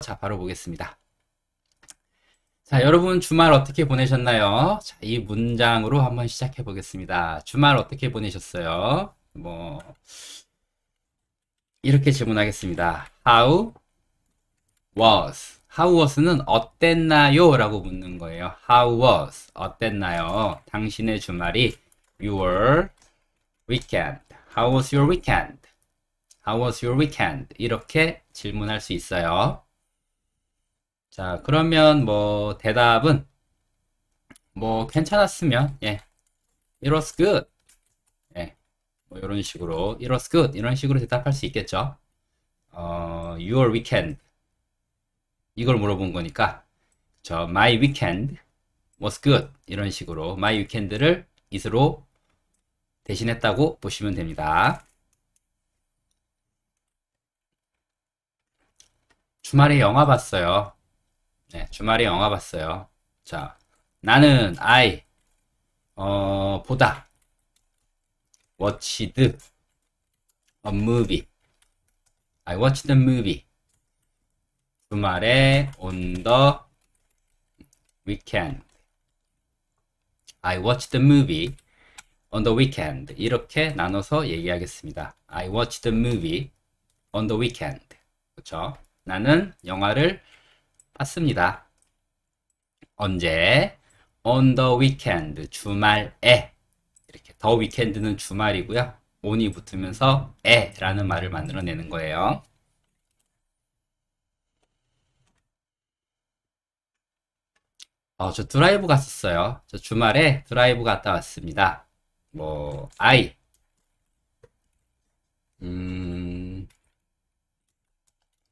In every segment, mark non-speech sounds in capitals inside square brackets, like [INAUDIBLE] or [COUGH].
자, 바로 보겠습니다. 자, 음. 여러분 주말 어떻게 보내셨나요? 자, 이 문장으로 한번 시작해 보겠습니다. 주말 어떻게 보내셨어요? 뭐, 이렇게 질문하겠습니다. How was? How was는 어땠나요? 라고 묻는 거예요. How was? 어땠나요? 당신의 주말이 your weekend. How was your weekend? How was your weekend? 이렇게 질문할 수 있어요. 자, 그러면 뭐 대답은 뭐 괜찮았으면 예. It was good. 예. 뭐 이런 식으로 It was good 이런 식으로 대답할 수 있겠죠. 어, your weekend 이걸 물어본 거니까 저 my weekend was good 이런 식으로 my weekend를 it으로 대신했다고 보시면 됩니다. 주말에 영화 봤어요. 네, 주말에 영화 봤어요. 자, 나는 아이 어 보다 워치드 어 무비 I watched the movie 주말에 on the weekend I watched the movie on the weekend 이렇게 나눠서 얘기하겠습니다. I watched the movie on the weekend 그렇죠? 나는 영화를 봤습니다. 언제? on the weekend, 주말에. 이렇게 the weekend는 주말이고요. on이 붙으면서 에라는 말을 만들어내는 거예요. 어, 저 드라이브 갔었어요. 저 주말에 드라이브 갔다 왔습니다. 뭐, I. 음,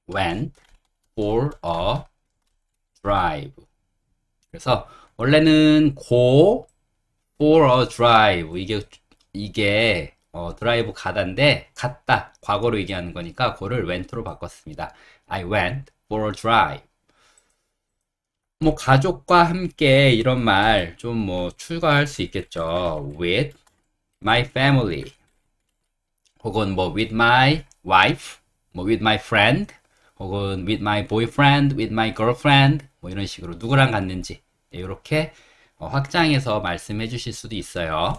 went for a drive. 그래서 원래는 go for a drive 이게 이게 어, 드라이브 가다인데 갔다 과거로 얘기하는 거니까 고를 went로 바꿨습니다. I went for a drive. 뭐 가족과 함께 이런 말 좀뭐 출가할 수 있겠죠. With my family 혹은 뭐 with my wife, 뭐 with my friend 혹은 with my boyfriend, with my girlfriend 뭐 이런 식으로 누구랑 갔는지 이렇게 네, 어, 확장해서 말씀해 주실 수도 있어요.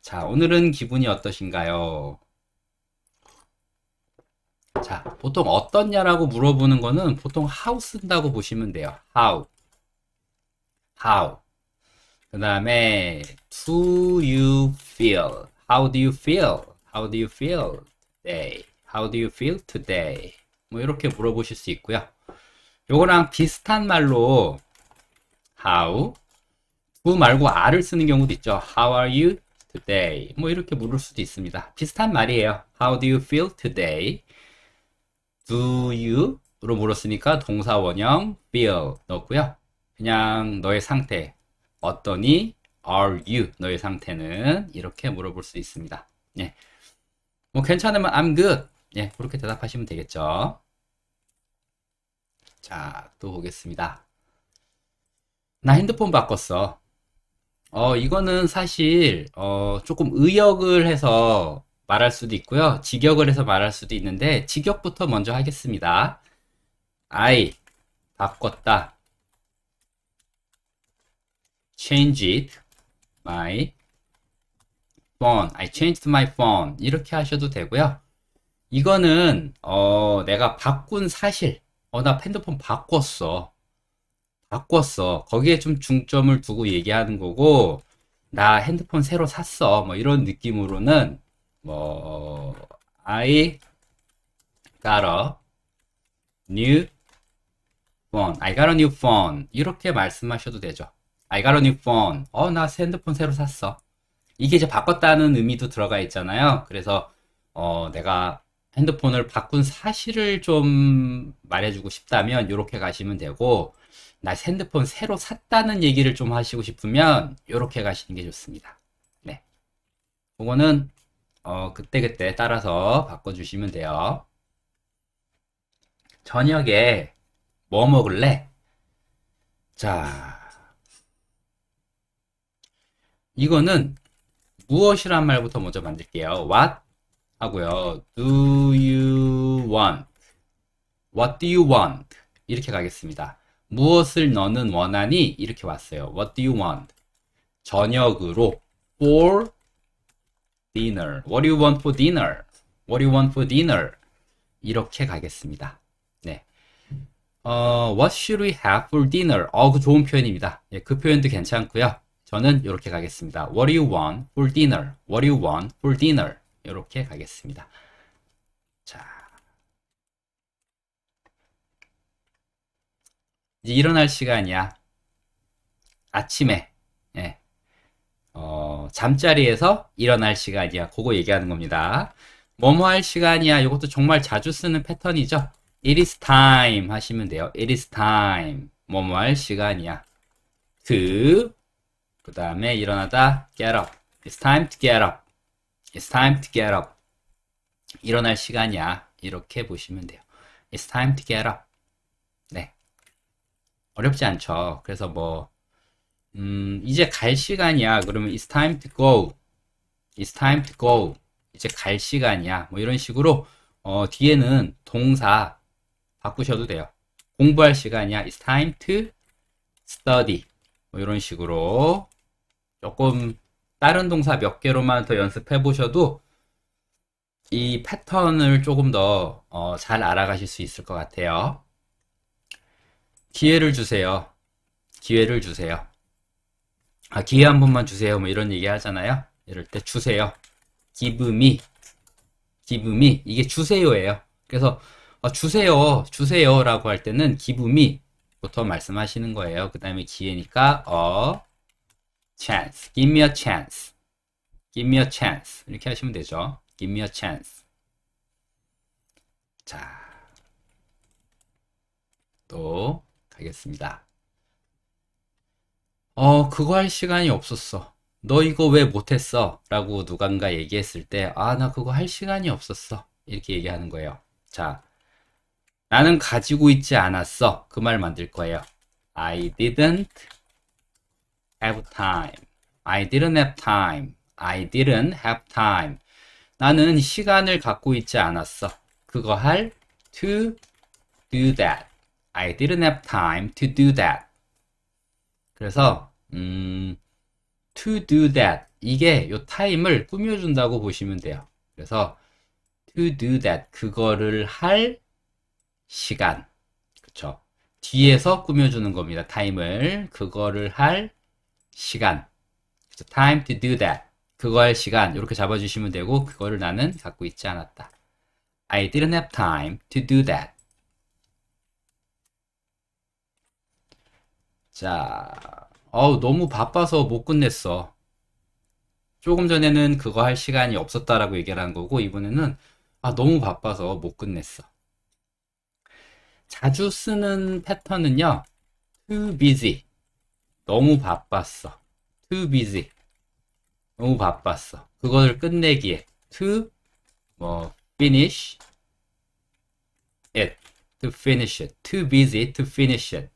자, 오늘은 기분이 어떠신가요? 자, 보통 어떻냐라고 물어보는 거는 보통 how 쓴다고 보시면 돼요. how. how. 그 다음에 do you feel? How do you feel? How do you feel today? How do you feel today? 뭐 이렇게 물어보실 수 있고요. 요거랑 비슷한 말로 how 부 말고 are을 쓰는 경우도 있죠. How are you today? 뭐 이렇게 물을 수도 있습니다. 비슷한 말이에요. How do you feel today? Do you? 로 물었으니까 동사 원형 feel 넣고요. 그냥 너의 상태 어떠니? Are you? 너의 상태는 이렇게 물어볼 수 있습니다. 예. 뭐 괜찮으면 I'm good. 예, 그렇게 대답하시면 되겠죠. 자, 또 보겠습니다. 나 핸드폰 바꿨어. 어, 이거는 사실, 어, 조금 의역을 해서 말할 수도 있고요. 직역을 해서 말할 수도 있는데, 직역부터 먼저 하겠습니다. I 바꿨다. changed my phone. I changed my phone. 이렇게 하셔도 되고요. 이거는 음. 어 내가 바꾼 사실 어나 핸드폰 바꿨어 바꿨어 거기에 좀 중점을 두고 얘기하는 거고 나 핸드폰 새로 샀어 뭐 이런 느낌으로는 뭐 I got a new phone I got a new phone 이렇게 말씀하셔도 되죠 I got a new phone 어나 핸드폰 새로 샀어 이게 이제 바꿨다는 의미도 들어가 있잖아요 그래서 어 내가 핸드폰을 바꾼 사실을 좀 말해주고 싶다면 이렇게 가시면 되고 나 핸드폰 새로 샀다는 얘기를 좀 하시고 싶으면 이렇게 가시는 게 좋습니다. 네, 그거는 어, 그때그때 따라서 바꿔주시면 돼요. 저녁에 뭐 먹을래? 자, 이거는 무엇이란 말부터 먼저 만들게요. What 하고요. Do you want? What do you want? 이렇게 가겠습니다. 무엇을 너는 원하니? 이렇게 왔어요. What do you want? 저녁으로 for dinner. What do you want for dinner? What do you want for dinner? 이렇게 가겠습니다. 네. 어, what should we have for dinner? 어, 그 좋은 표현입니다. 예, 그 표현도 괜찮고요. 저는 이렇게 가겠습니다. What do you want for dinner? What do you want for dinner? 이렇게 가겠습니다. 자. 이제 일어날 시간이야. 아침에. 예. 어, 잠자리에서 일어날 시간이야. 그거 얘기하는 겁니다. 뭐뭐 할 시간이야. 이것도 정말 자주 쓰는 패턴이죠. It is time 하시면 돼요. It is time. 뭐뭐 할 시간이야. 그, 그 다음에 일어나다, get up. It's time to get up. It's time to get up. 일어날 시간이야. 이렇게 보시면 돼요. It's time to get up. 네. 어렵지 않죠. 그래서 뭐, 음, 이제 갈 시간이야. 그러면 it's time to go. It's time to go. 이제 갈 시간이야. 뭐 이런 식으로, 어, 뒤에는 동사 바꾸셔도 돼요. 공부할 시간이야. It's time to study. 뭐 이런 식으로 조금 다른 동사 몇 개로만 더 연습해 보셔도 이 패턴을 조금 더잘 어, 알아가실 수 있을 것 같아요. 기회를 주세요. 기회를 주세요. 아, 기회 한 번만 주세요. 뭐 이런 얘기 하잖아요. 이럴 때 주세요. 기 i v 기 me. 이게 주세요예요. 그래서 어, 주세요. 주세요라고 할 때는 기 i v 부터 말씀하시는 거예요. 그 다음에 기회니까 어 chance. Give me a chance. Give me a chance. 이렇게 하시면 되죠. Give me a chance. 자, 또 가겠습니다. 어, 그거 할 시간이 없었어. 너 이거 왜 못했어? 라고 누군가 얘기했을 때, 아, 나 그거 할 시간이 없었어. 이렇게 얘기하는 거예요. 자, 나는 가지고 있지 않았어. 그 말 만들 거예요. I didn't have time. I didn't have time. I didn't have time. 나는 시간을 갖고 있지 않았어. 그거 할 to do that. I didn't have time to do that. 그래서 음, to do that 이게 요 타임을 꾸며준다고 보시면 돼요. 그래서 to do that 그거를 할 시간 그쵸 뒤에서 꾸며주는 겁니다. 타임을 그거를 할 시간. time to do that. 그거 할 시간 이렇게 잡아주시면 되고 그거를 나는 갖고 있지 않았다. I didn't have time to do that. 자, 어우 너무 바빠서 못 끝냈어. 조금 전에는 그거 할 시간이 없었다라고 얘기를 한 거고 이번에는 아 너무 바빠서 못 끝냈어. 자주 쓰는 패턴은요. too busy 너무 바빴어. too busy. 너무 바빴어. 그거를 끝내기에 to 뭐 finish it to finish it too busy to finish it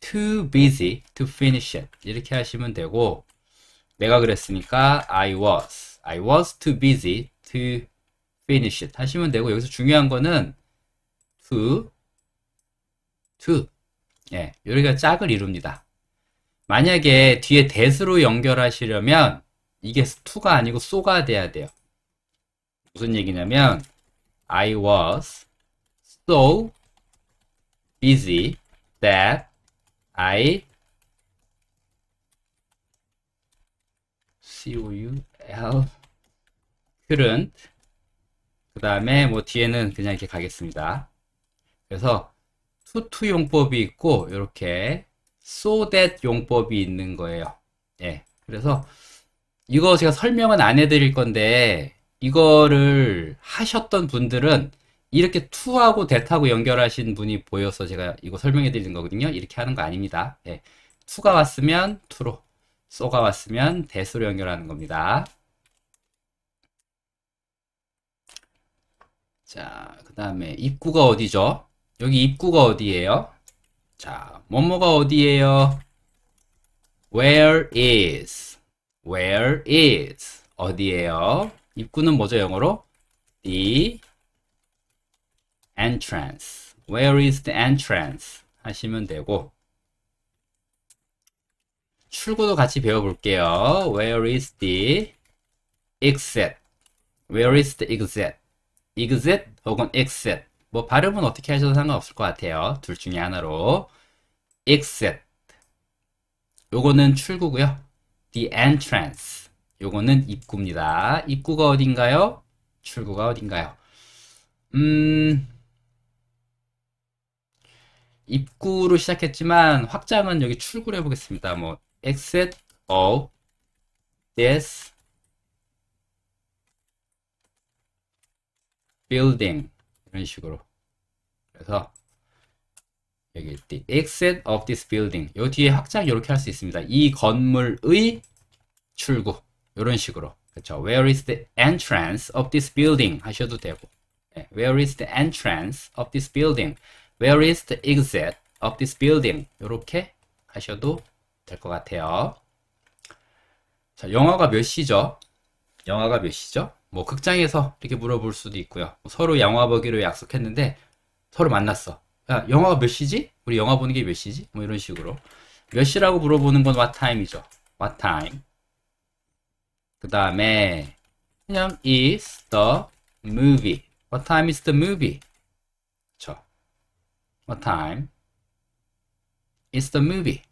too busy to finish it 이렇게 하시면 되고 내가 그랬으니까 I was I was too busy to finish it 하시면 되고 여기서 중요한 거는 to to 예, 요리가 짝을 이룹니다. 만약에 뒤에 대수로 연결하시려면 이게 to가 아니고 so가 돼야 돼요. 무슨 얘기냐면 I was so busy that I C O U L c o 그 다음에 뭐 뒤에는 그냥 이렇게 가겠습니다. 그래서 투투 용법이 있고 이렇게 so that 용법이 있는 거예요. 예. 그래서 이거 제가 설명은 안 해드릴 건데 이거를 하셨던 분들은 이렇게 투하고 대타고 연결하신 분이 보여서 제가 이거 설명해 드리는 거거든요. 이렇게 하는 거 아닙니다. 예. 투가 왔으면 투로, 쏘가 왔으면 대수로 연결하는 겁니다. 자, 그 다음에 입구가 어디죠? 여기 입구가 어디예요? 자, 뭐뭐가 어디에요? Where is? Where is? 어디에요? 입구는 뭐죠, 영어로? The entrance. Where is the entrance? 하시면 되고 출구도 같이 배워볼게요. Where is the exit? Where is the exit? exit 혹은 exit 뭐 발음은 어떻게 하셔도 상관없을 것 같아요. 둘 중에 하나로. exit 요거는 출구고요. the entrance 요거는 입구입니다. 입구가 어딘가요? 출구가 어딘가요? 음... 입구로 시작했지만 확장은 여기 출구를 해보겠습니다. 뭐 exit of this building 이런 식으로 그래서 여기 the exit of this building 요 뒤에 확장 이렇게 할 수 있습니다 이 건물의 출구 이런 식으로 그렇죠 where is the entrance of this building 하셔도 되고 네. where is the entrance of this building where is the exit of this building 이렇게 하셔도 될 것 같아요 자 영어가 몇 시죠? 영화가 몇 시죠? 뭐 극장에서 이렇게 물어볼 수도 있고요. 뭐 서로 영화 보기로 약속했는데 서로 만났어. 야, 영화가 몇 시지? 우리 영화 보는 게 몇 시지? 뭐 이런 식으로. 몇 시라고 물어보는 건 what time이죠. what time. 그 다음에 그냥 is the movie. what time is the movie? 그쵸. what time is the movie?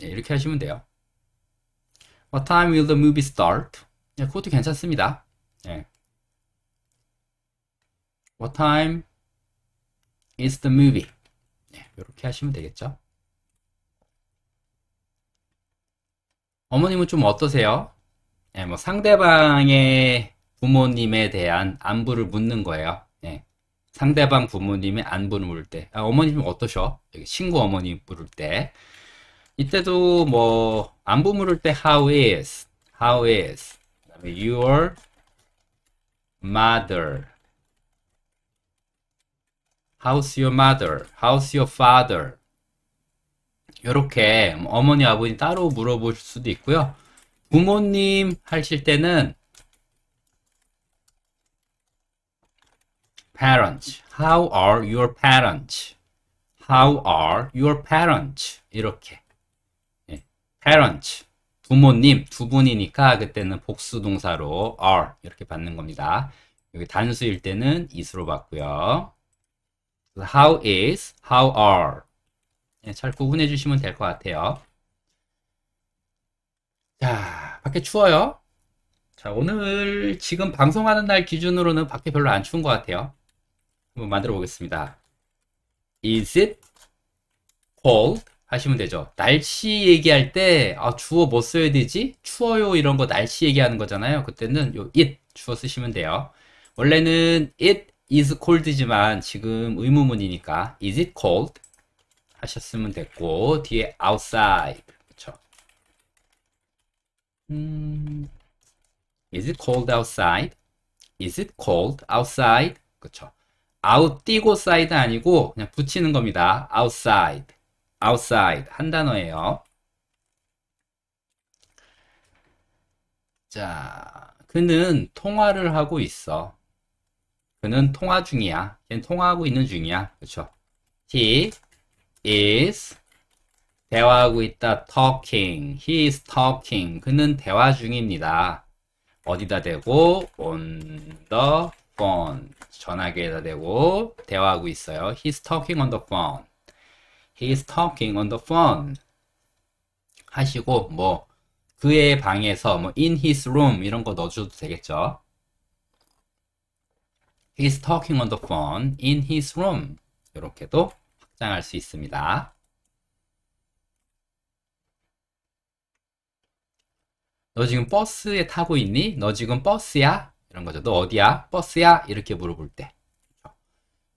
네, 이렇게 하시면 돼요. what time will the movie start? 예, 그것도 괜찮습니다. 예. What time is the movie? 예, 이렇게 하시면 되겠죠. 어머님은 좀 어떠세요? 예, 뭐 상대방의 부모님에 대한 안부를 묻는 거예요. 예. 상대방 부모님의 안부를 물을 때, 아, 어머님 어떠셔? 여구 어머님 물을 때, 이때도 뭐 안부 물을 때 how is, how is, your mother. How's your mother? How's your father? 이렇게 어머니 아버님 따로 물어보실 수도 있고요. 부모님 하실 때는 parents. How are your parents? How are your parents? 이렇게 예. parents 부모님 두 분이니까 그때는 복수 동사로 are 이렇게 받는 겁니다. 여기 단수일 때는 is로 받고요. How is, how are 네, 잘 구분해 주시면 될 것 같아요. 자, 밖에 추워요. 자, 오늘 지금 방송하는 날 기준으로는 밖에 별로 안 추운 것 같아요. 한번 만들어 보겠습니다. Is it cold? 하시면 되죠. 날씨 얘기할 때 아, 주어 뭐 써야 되지? 추워요 이런 거 날씨 얘기하는 거잖아요. 그때는 요 it 주어 쓰시면 돼요. 원래는 it is cold지만 지금 의문문이니까 is it cold 하셨으면 됐고 뒤에 outside 그렇죠. 음, is it cold outside? Is it cold outside? 그렇죠. out 띄고 s i d e 아니고 그냥 붙이는 겁니다. outside outside 한 단어예요. 자, 그는 통화를 하고 있어. 그는 통화 중이야. 그걘 통화하고 있는 중이야. 그렇죠? He is 대화하고 있다. talking. He is talking. 그는 대화 중입니다. 어디다 대고 on the phone. 전화기에다 대고 대화하고 있어요. He's talking on the phone. He's talking on the phone. 하시고 뭐 그의 방에서 뭐 in his room 이런 거 넣어줘도 되겠죠. He's talking on the phone in his room. 이렇게도 확장할 수 있습니다. 너 지금 버스에 타고 있니? 너 지금 버스야? 이런 거죠. 너 어디야? 버스야? 이렇게 물어볼 때.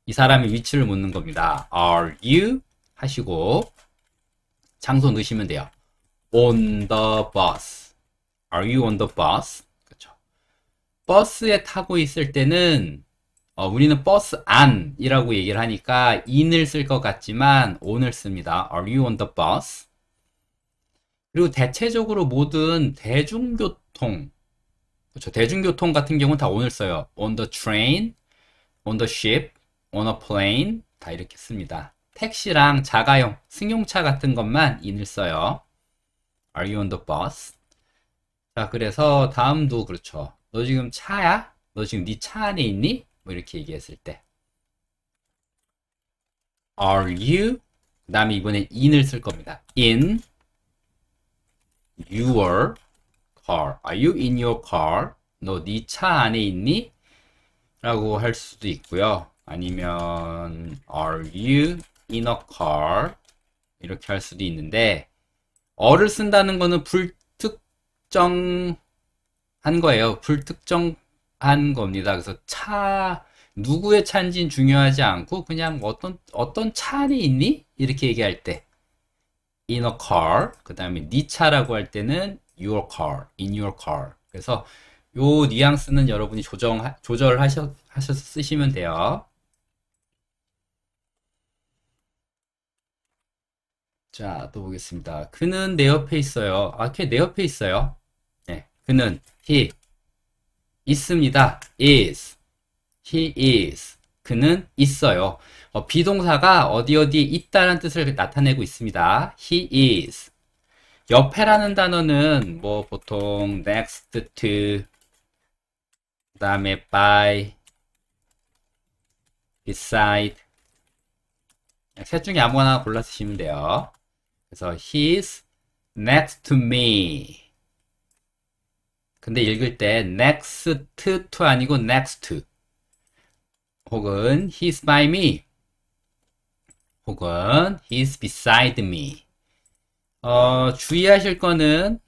이 사람의 위치를 묻는 겁니다. Are you 하시고 장소 넣으시면 돼요. On the bus. Are you on the bus? 그렇죠. 버스에 타고 있을 때는 어, 우리는 버스 안이라고 얘기를 하니까 in을 쓸 것 같지만 on을 씁니다. Are you on the bus? 그리고 대체적으로 모든 대중교통 그렇죠. 대중교통 같은 경우는 다 on을 써요. on the train, on the ship, on a plane 다 이렇게 씁니다. 택시랑 자가용, 승용차 같은 것만 인을 써요. Are you on the bus? 자, 그래서 다음도 그렇죠. 너 지금 차야? 너 지금 네 차 안에 있니? 뭐 이렇게 얘기했을 때. Are you? 그 다음에 이번에 in을 쓸 겁니다. in your car. Are you in your car? 너 네 차 안에 있니? 라고 할 수도 있고요. 아니면 are you i n n car 이렇게 할 수도 있는데 어를 쓴다는 거는 불특정한 거예요. 불특정한 겁니다. 그래서 차 누구의 차인지는 중요하지 않고 그냥 어떤 어떤 차니 있니? 이렇게 얘기할 때 in a car 그다음에 네 차라고 할 때는 your car, in your car. 그래서 요 뉘앙스는 여러분이 조정 조절하셔 하셔서 쓰시면 돼요. 자, 또 보겠습니다. 그는 내 옆에 있어요. 아, 걔 내 옆에 있어요. 네, 그는 he 있습니다. is he is 그는 있어요. 어, 비동사가 어디 어디 있다라는 뜻을 나타내고 있습니다. he is 옆에라는 단어는 뭐 보통 next to 그 다음에 by beside 네, 셋 중에 아무거나 골라 쓰시면 돼요. 그래서 he's next to me. 근데 읽을 때 next to 아니고 next 혹은 he's by me 혹은 he's beside me 어, 주의하실 거는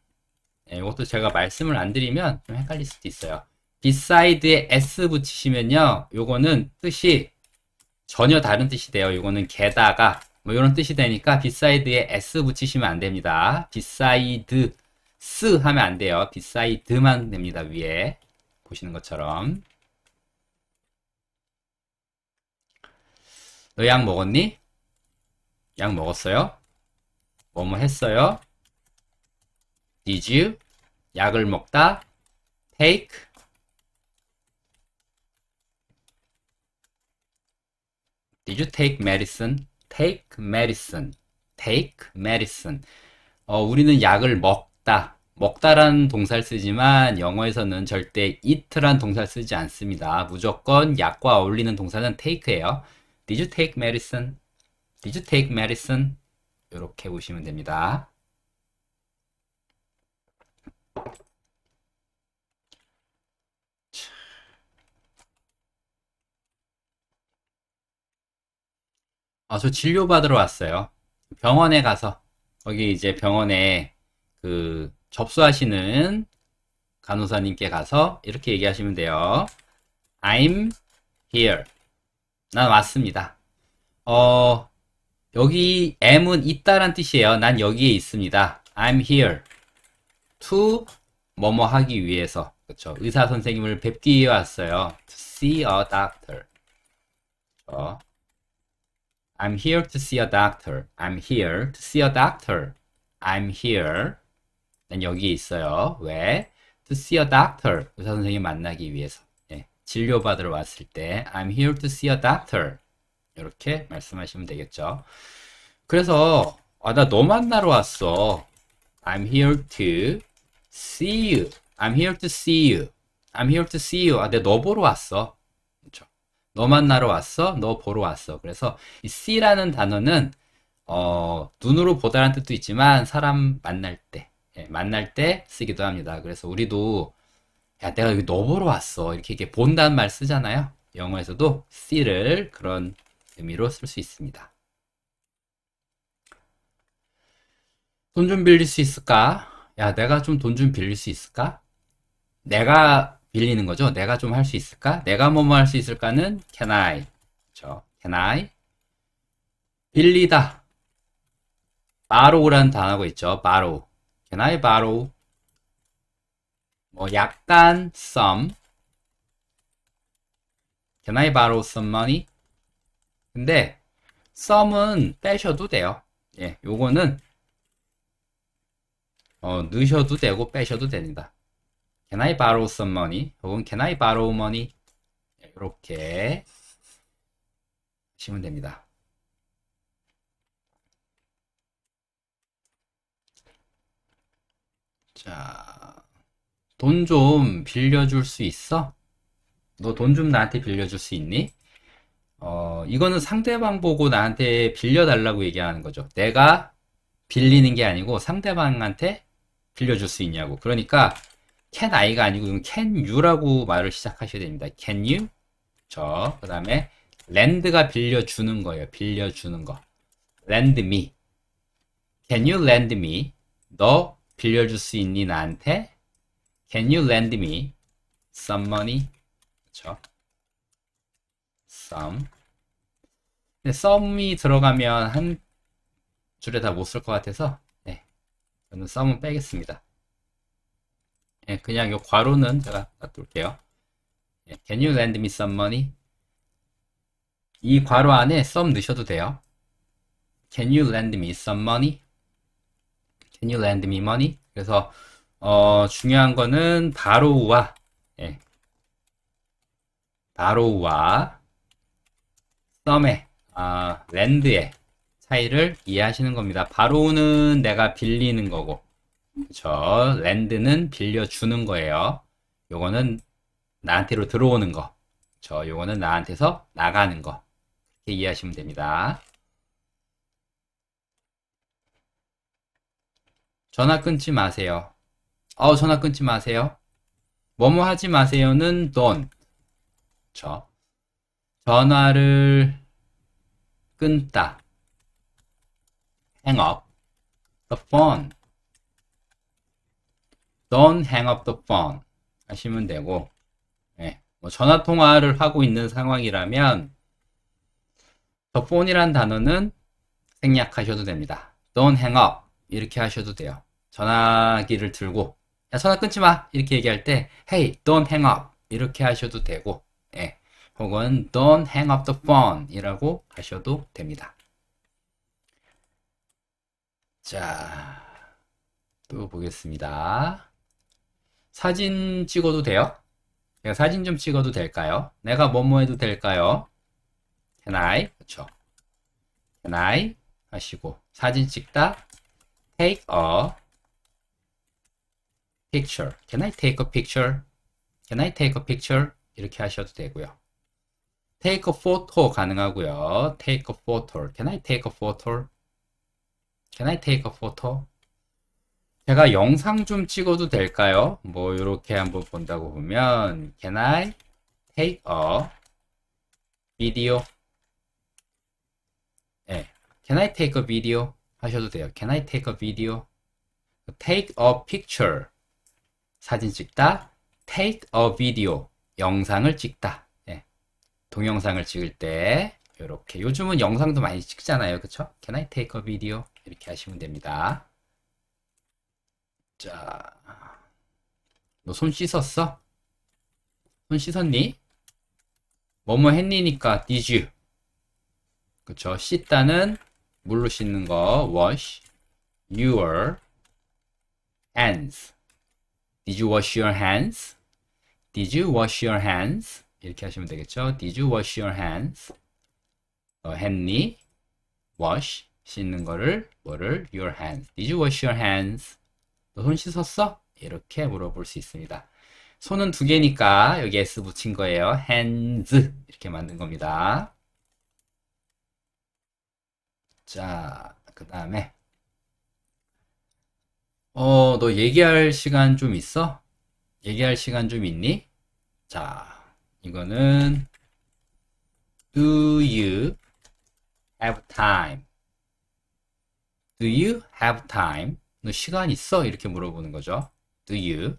예, 이것도 제가 말씀을 안 드리면 좀 헷갈릴 수도 있어요. beside에 s 붙이시면요. 요거는 뜻이 전혀 다른 뜻이 돼요. 요거는 게다가 뭐 이런 뜻이 되니까 비사이드에 s 붙이시면 안 됩니다. 비사이드 s 하면 안 돼요. 비사이드만 됩니다. 위에 보시는 것처럼 너 약 먹었니? 약 먹었어요? 뭐뭐 뭐 했어요? Did you? 약을 먹다? Take? Did you t a take medicine, take medicine. 어, 우리는 약을 먹다, 먹다라는 동사를 쓰지만 영어에서는 절대 eat란 동사를 쓰지 않습니다. 무조건 약과 어울리는 동사는 take예요. Did you take medicine? Did you take medicine? 이렇게 보시면 됩니다. 어, 저 진료받으러 왔어요. 병원에 가서, 거기 이제 병원에 그 접수하시는 간호사님께 가서 이렇게 얘기하시면 돼요. I'm here. 난 왔습니다. 어, 여기 M은 있다란 뜻이에요. 난 여기에 있습니다. I'm here. to 뭐뭐 하기 위해서. 그렇죠. 의사 선생님을 뵙기 위해 왔어요. To see a doctor. 어, I'm here to see a doctor. I'm here to see a doctor. I'm here. 난 여기 있어요. 왜? To see a doctor. 의사 선생님 만나기 위해서. 예, 진료받으러 왔을 때 I'm here to see a doctor. 이렇게 말씀하시면 되겠죠. 그래서 아, 나 너 만나러 왔어. I'm here to see you. I'm here to see you. I'm here to see you. 아, 내 너 보러 왔어. 너 만나러 왔어? 너 보러 왔어? 그래서 이 C라는 단어는 어, 눈으로 보다라는 뜻도 있지만 사람 만날 때 예, 만날 때 쓰기도 합니다. 그래서 우리도 야 내가 여기 너 보러 왔어 이렇게 이게 렇 본다는 말 쓰잖아요. 영어에서도 C를 그런 의미로 쓸 수 있습니다. 돈 좀 빌릴 수 있을까? 야 내가 좀 돈 좀 빌릴 수 있을까? 내가 빌리는 거죠. 내가 좀 할 수 있을까? 내가 뭐뭐 할 수 있을까는 can I. 그렇죠. can I. 빌리다. borrow라는 단어가 있죠. borrow. can I borrow? 뭐 약간 some. can I borrow some money? 근데 some은 빼셔도 돼요. 예, 요거는 어, 넣으셔도 되고 빼셔도 됩니다. Can I borrow some money? 혹은 Can I borrow money? 이렇게 네, 하시면 됩니다. 자, 돈 좀 빌려줄 수 있어? 너 돈 좀 나한테 빌려줄 수 있니? 어, 이거는 상대방 보고 나한테 빌려달라고 얘기하는 거죠. 내가 빌리는 게 아니고 상대방한테 빌려줄 수 있냐고. 그러니까 can I가 아니고 이건 can you라고 말을 시작하셔야 됩니다. can you? 저, 그 다음에 lend가 빌려주는 거예요. 빌려주는 거. lend me. can you lend me? 너 빌려줄 수 있니 나한테? can you lend me some money? 그쵸? some. some이 들어가면 한 줄에 다 못 쓸 것 같아서 네. 저는 some은 빼겠습니다. 예, 그냥 이 괄호는 제가 놔둘게요. 예, Can you lend me some money? 이 괄호 안에 some 넣으셔도 돼요. Can you lend me some money? Can you lend me money? 그래서 어, 중요한 거는 바로와 예, 바로와 썸의 아, 랜드의 차이를 이해하시는 겁니다. 바로우는 내가 빌리는 거고 저 랜드는 빌려주는 거예요. 요거는 나한테로 들어오는 거. 저 요거는 나한테서 나가는 거. 이렇게 이해하시면 됩니다. 전화 끊지 마세요. 어, 전화 끊지 마세요. 뭐뭐 하지 마세요는 돈. 저 전화를 끊다. hang up the phone. Don't hang up the phone 하시면 되고 예, 뭐 전화 통화를 하고 있는 상황이라면 the phone이란 단어는 생략하셔도 됩니다. Don't hang up 이렇게 하셔도 돼요. 전화기를 들고 야 전화 끊지 마 이렇게 얘기할 때 Hey, don't hang up 이렇게 하셔도 되고 예, 혹은 Don't hang up the phone 이라고 하셔도 됩니다. 자, 또 보겠습니다. 사진 찍어도 돼요? 제가 사진 좀 찍어도 될까요? 내가 뭐뭐 해도 될까요? Can I? 그렇죠. Can I? 하시고 사진 찍다 Take a picture. Can I take a picture? Can I take a picture? 이렇게 하셔도 되고요. Take a photo 가능하고요. Take a photo. Can I take a photo? Can I take a photo? 제가 영상 좀 찍어도 될까요? 뭐 이렇게 한번 본다고 보면 Can I take a video? 네. Can I take a video? 하셔도 돼요. Can I take a video? Take a picture. 사진 찍다. Take a video. 영상을 찍다. 네. 동영상을 찍을 때 이렇게 요즘은 영상도 많이 찍잖아요. 그쵸? Can I take a video? 이렇게 하시면 됩니다. 자, 너 손 씻었어? 손 씻었니? 뭐뭐 했니니까 did you? 그쵸? 씻다는 물로 씻는 거 wash your hands. Did you wash your hands? Did you wash your hands? 이렇게 하시면 되겠죠? Did you wash your hands? 너 했니? wash 씻는 거를 뭐를 your hands. Did you wash your hands? 너손 씻었어? 이렇게 물어볼 수 있습니다. 손은 두 개니까 여기 에 S 붙인 거예요. hands 이렇게 만든 겁니다. 자, 그 다음에 어, 너 얘기할 시간 좀 있어? 얘기할 시간 좀 있니? 자, 이거는 Do you have time? Do you have time? 너 시간 있어? 이렇게 물어보는 거죠. Do you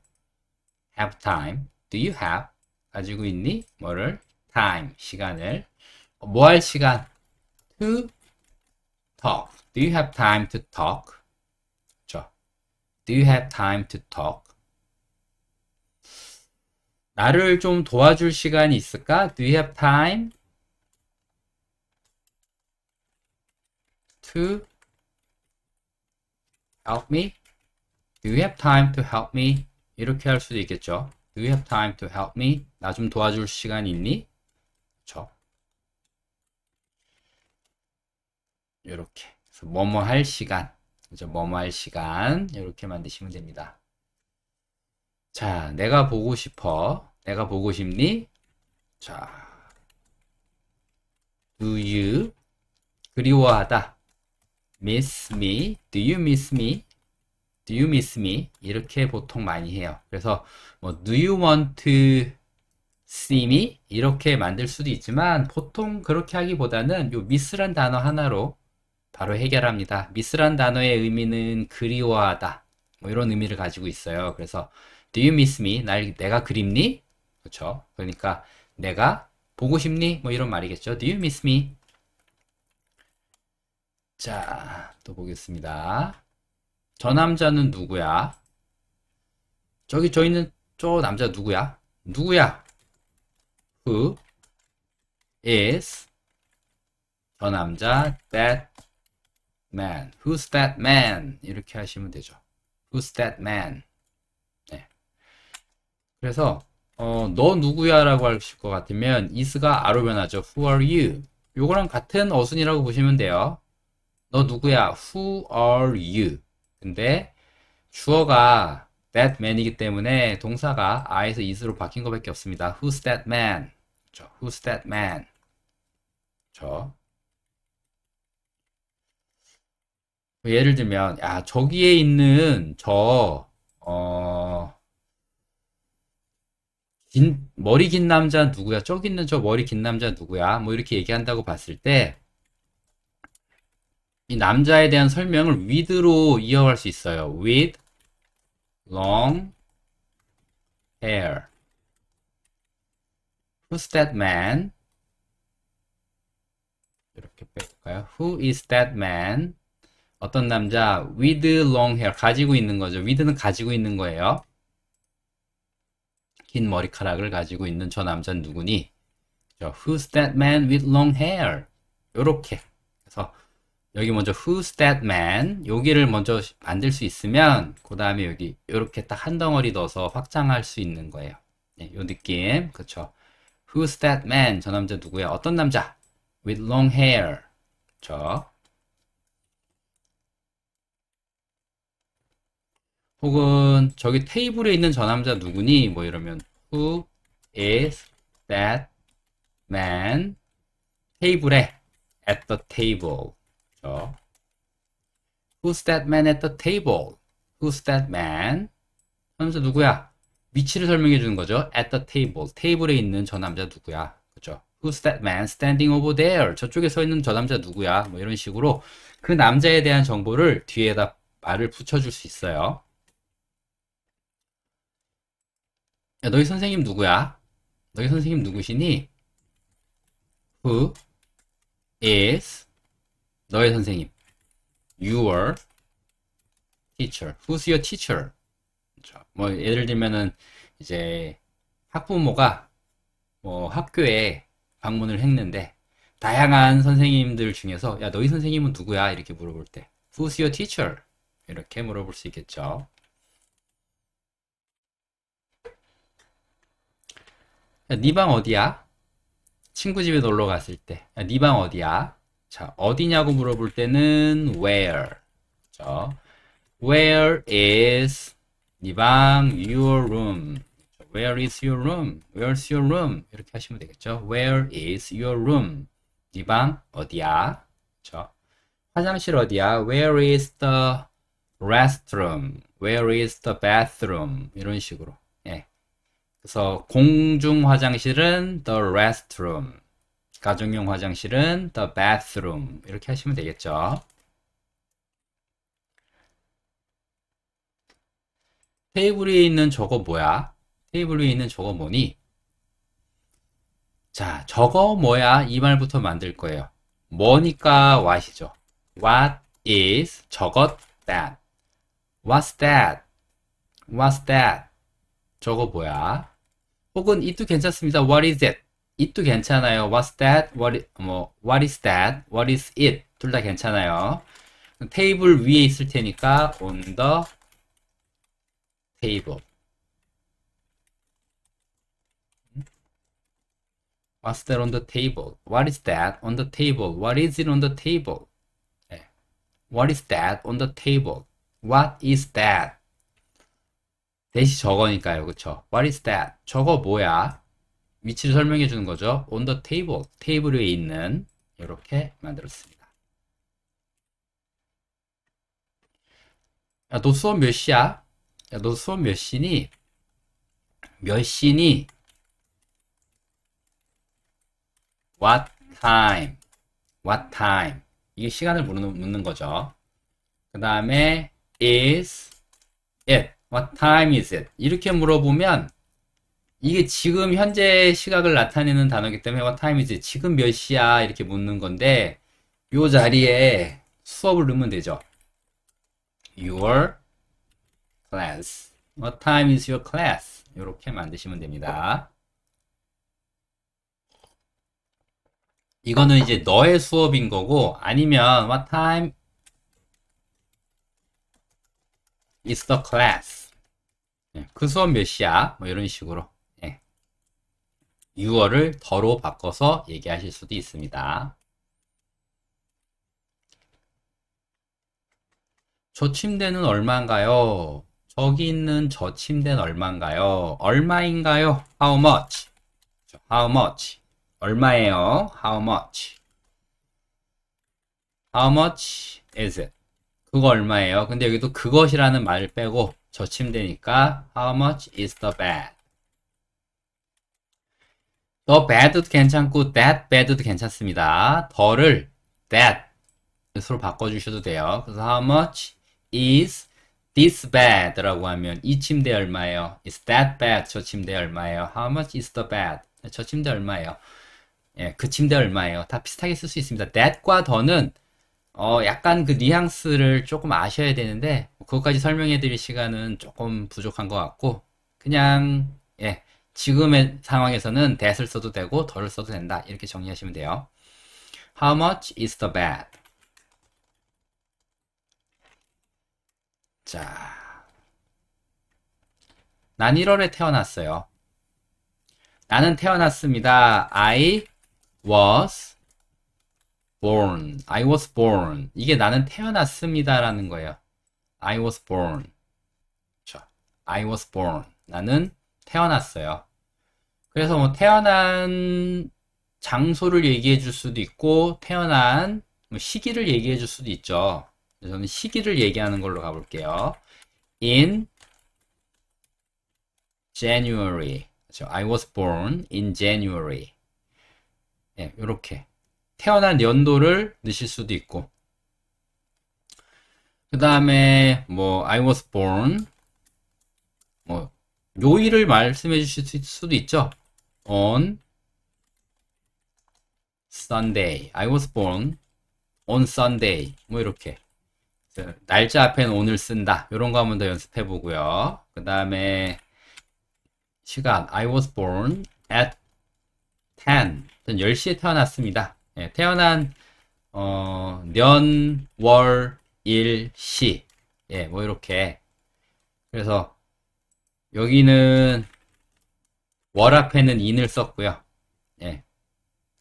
have time? Do you have? 가지고 있니? 뭐를? time, 시간을. 뭐 할 시간? To talk. Do you have time to talk? 그렇죠. Do you have time to talk? 나를 좀 도와줄 시간이 있을까? Do you have time to help me? Do you have time to help me? 이렇게 할 수도 있겠죠. Do you have time to help me? 나 좀 도와줄 시간 있니? 그렇죠. 이렇게 그래서 뭐뭐 뭐 할 시간 그죠? 뭐뭐 할 시간 이렇게 만드시면 됩니다. 자, 내가 보고 싶어. 내가 보고 싶니? 자, do you 그리워하다 miss me, do you miss me, do you miss me 이렇게 보통 많이 해요. 그래서 뭐 do you want to see me 이렇게 만들 수도 있지만 보통 그렇게 하기보다는 요 miss란 단어 하나로 바로 해결합니다. miss란 단어의 의미는 그리워하다 뭐 이런 의미를 가지고 있어요. 그래서 do you miss me 날 내가 그립니? 그렇죠. 그러니까 내가 보고 싶니? 뭐 이런 말이겠죠. do you miss me 자, 또 보겠습니다. 저 남자는 누구야? 저기 저 있는 저 남자 누구야? 누구야? Who 그, is 저 남자 that man? Who's that man? 이렇게 하시면 되죠. Who's that man? 네. 그래서 어, 너 누구야? 라고 하실 것 같으면 is가 아로 변하죠. Who are you? 요거랑 같은 어순이라고 보시면 돼요. 너 누구야? Who are you? 근데 주어가 that man이기 때문에 동사가 I에서 is로 바뀐 것밖에 없습니다. Who's that man? 그렇죠? Who's that man? 그렇죠? 예를 들면 야 저기에 있는 저 어, 긴, 머리 긴 남자 누구야? 저기 있는 저 머리 긴 남자 누구야? 뭐 이렇게 얘기한다고 봤을 때이 남자에 대한 설명을 with로 이어갈 수 있어요. with long hair. Who's that man? 이렇게 빼볼까요? Who is that man? 어떤 남자 with long hair 가지고 있는 거죠. with는 가지고 있는 거예요. 긴 머리카락을 가지고 있는 저 남자는 누구니? 저, Who's that man with long hair? 요렇게 그래서 여기 먼저 who's that man 여기를 먼저 만들 수 있으면 그 다음에 여기 이렇게 딱 한 덩어리 넣어서 확장할 수 있는 거예요 네, 요 느낌 그쵸 who's that man 저 남자 누구야 어떤 남자 with long hair 저 혹은 저기 테이블에 있는 저 남자 누구니 뭐 이러면 who is that man 테이블에 at the table 그렇죠? Who's that man at the table? Who's that man? 하면서 누구야? 위치를 설명해 주는 거죠. At the table. 테이블에 있는 저 남자 누구야? 그죠? Who's that man standing over there? 저쪽에 서 있는 저 남자 누구야? 뭐 이런 식으로 그 남자에 대한 정보를 뒤에다 말을 붙여줄 수 있어요. 야, 너희 선생님 누구야? 너희 선생님 누구시니? Who is 너의 선생님. Your teacher. Who's your teacher? 자, 그렇죠. 뭐 예를 들면은 이제 학부모가 뭐 학교에 방문을 했는데 다양한 선생님들 중에서 야 너희 선생님은 누구야 이렇게 물어볼 때 Who's your teacher? 이렇게 물어볼 수 있겠죠. 네 방 어디야? 친구 집에 놀러 갔을 때. 야, 네방 어디야? 자, 어디냐고 물어볼 때는 where. 그렇죠? Where is 네 방, your room. Where is your room? Where's your room? 이렇게 하시면 되겠죠. Where is your room? 네방 어디야? 그렇죠? 화장실 어디야? Where is the restroom? Where is the bathroom? 이런 식으로. 예. 그래서 공중 화장실은 the restroom. 가정용 화장실은 the bathroom 이렇게 하시면 되겠죠. 테이블 위에 있는 저거 뭐야? 테이블 위에 있는 저거 뭐니? 자, 저거 뭐야? 이 말부터 만들 거예요. 뭐니까 what이죠. What is 저것 that? What's that? What's that? 저거 뭐야? 혹은 이도 괜찮습니다. What is it? it도 괜찮아요. What's that? What, 뭐, what is that? What is it? 둘 다 괜찮아요. 테이블 위에 있을 테니까 on the table. What's that on the table? What is that on the table? What is it on the table? What is that on the table? What is that? 대시 저거니까요. 그쵸? What is that? 저거 뭐야? 위치를 설명해 주는 거죠. on the table, 테이블 위에 있는 이렇게 만들었습니다. 야, 너 수업 몇 시야? 야, 너 수업 몇 시니? 몇 시니? What time? What time? 이게 시간을 묻는, 묻는 거죠. 그 다음에 is it? What time is it? 이렇게 물어보면 이게 지금 현재 시각을 나타내는 단어기 때문에 what time is it? 지금 몇 시야 이렇게 묻는 건데 이 자리에 수업을 넣으면 되죠. Your class. What time is your class? 이렇게 만드시면 됩니다. 이거는 이제 너의 수업인 거고 아니면 what time is the class? 네, 그 수업 몇 시야? 뭐 이런 식으로 유어를 더로 바꿔서 얘기하실 수도 있습니다. 저 침대는 얼마인가요? 저기 있는 저 침대는 얼마인가요? 얼마인가요? How much? 그렇죠. How much? 얼마예요? How much? How much is it? 그거 얼마예요? 근데 여기도 그것이라는 말을 빼고 저 침대니까 How much is the bed? 더 h bad도 괜찮고 that bad도 괜찮습니다. 더를 that 으로 바꿔주셔도 돼요. 그래서 how much is this bed라고 하면 이 침대 얼마예요? is that bed 저 침대 얼마예요? how much is the bed 저 침대 얼마예요? 예, 그 침대 얼마예요? 다 비슷하게 쓸 수 있습니다. that과 더는 어, 약간 그 뉘앙스를 조금 아셔야 되는데 그것까지 설명해 드릴 시간은 조금 부족한 것 같고 그냥 예, 지금의 상황에서는 that을 써도 되고 덜을 써도 된다. 이렇게 정리하시면 돼요. How much is the bed? 자, 난 1월에 태어났어요. 나는 태어났습니다. I was born. I was born. 이게 나는 태어났습니다라는 거예요. I was born. 자, I was born. 나는 태어났어요. 그래서 뭐 태어난 장소를 얘기해 줄 수도 있고 태어난 뭐 시기를 얘기해 줄 수도 있죠. 저는 시기를 얘기하는 걸로 가볼게요. In January. 그렇죠. I was born in January. 네, 예, 이렇게 태어난 연도를 넣으실 수도 있고 그 다음에 뭐 I was born 뭐 요일을 말씀해 주실 수도 있죠. on Sunday. I was born on Sunday. 뭐 이렇게. 날짜 앞엔 오늘 쓴다. 이런 거 한번 더 연습해 보고요. 그 다음에 시간. I was born at 10. 전 10시에 태어났습니다. 예, 태어난 어, 년, 월, 일, 시. 예, 뭐 이렇게. 그래서 여기는 월 앞에는 인을 썼고요. 예.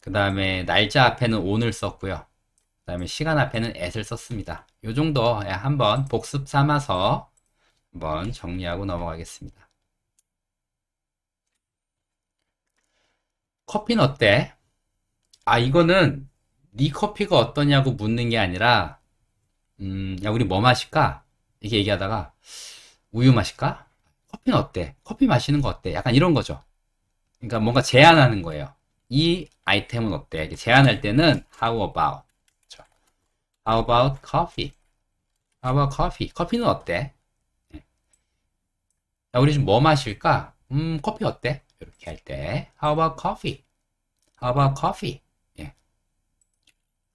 그 다음에 날짜 앞에는 온을 썼고요. 그 다음에 시간 앞에는 at을 썼습니다. 요 정도 예, 한번 복습 삼아서 한번 정리하고 넘어가겠습니다. 커피는 어때? 아 이거는 네 커피가 어떠냐고 묻는 게 아니라 음, 야 우리 뭐 마실까? 이렇게 얘기하다가 우유 마실까? 커피는 어때? 커피 마시는 거 어때? 약간 이런 거죠. 그러니까 뭔가 제안하는 거예요. 이 아이템은 어때? 제안할 때는 how about 그렇죠. how about coffee? how about coffee? 커피는 어때? 야, 우리 지금 뭐 마실까? 음, 커피 어때? 이렇게 할 때 how about coffee? how about coffee? 예.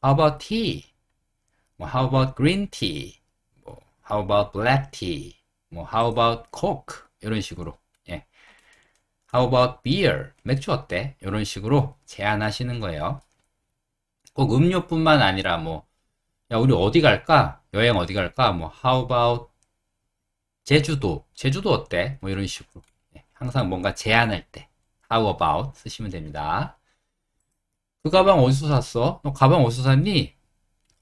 how about tea? 뭐 how about green tea? 뭐 how about black tea? 뭐 how about coke? 이런 식으로 How about beer? 맥주 어때? 이런 식으로 제안하시는 거예요. 꼭 음료뿐만 아니라 뭐, 야, 우리 어디 갈까? 여행 어디 갈까? 뭐, how about 제주도? 제주도 어때? 뭐 이런 식으로. 예, 항상 뭔가 제안할 때, how about 쓰시면 됩니다. 그 가방 어디서 샀어? 너 가방 어디서 샀니?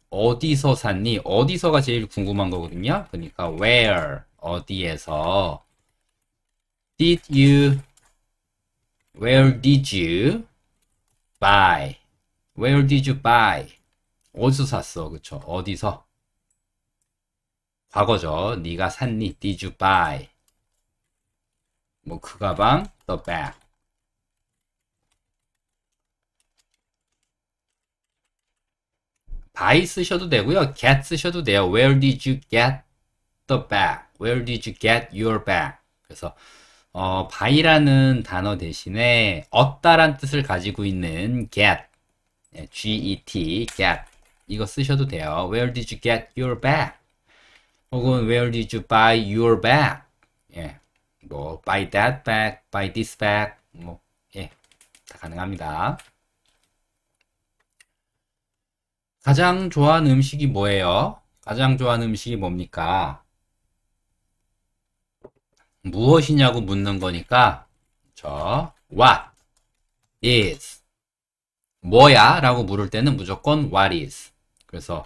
어디서 샀니? 어디서가 제일 궁금한 거거든요. 그러니까 where 어디에서 did you Where did you buy? Where did you buy? 어디서 샀어? 그쵸? 어디서? 과거죠. 네가 샀니? Did you buy? 뭐 그 가방, the bag. 바이 쓰셔도 되고요. get 쓰셔도 돼요. Where did you get the bag? Where did you get your bag? 그래서 어, buy라는 단어 대신에 얻다란 뜻을 가지고 있는 get, get, get 이거 쓰셔도 돼요. Where did you get your bag? 혹은 Where did you buy your bag? 예, 뭐 buy that bag, buy this bag, 뭐 예, 다 가능합니다. 가장 좋아하는 음식이 뭐예요? 가장 좋아하는 음식이 뭡니까? 무엇이냐고 묻는 거니까 저 what is 뭐야? 라고 물을 때는 무조건 what is 그래서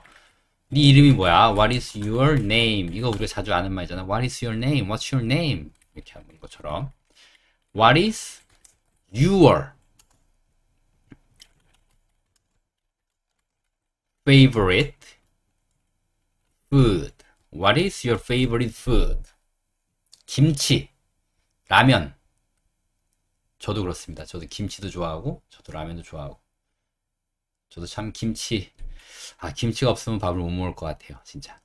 네 이름이 뭐야? What is your name? 이거 우리가 자주 아는 말이잖아 What is your name? What's your name? 이렇게 하는 것처럼 What is your favorite food? What is your favorite food? 김치, 라면. 저도 그렇습니다. 저도 김치도 좋아하고, 저도 라면도 좋아하고. 저도 참 김치, 아, 김치가 없으면 밥을 못 먹을 것 같아요. 진짜.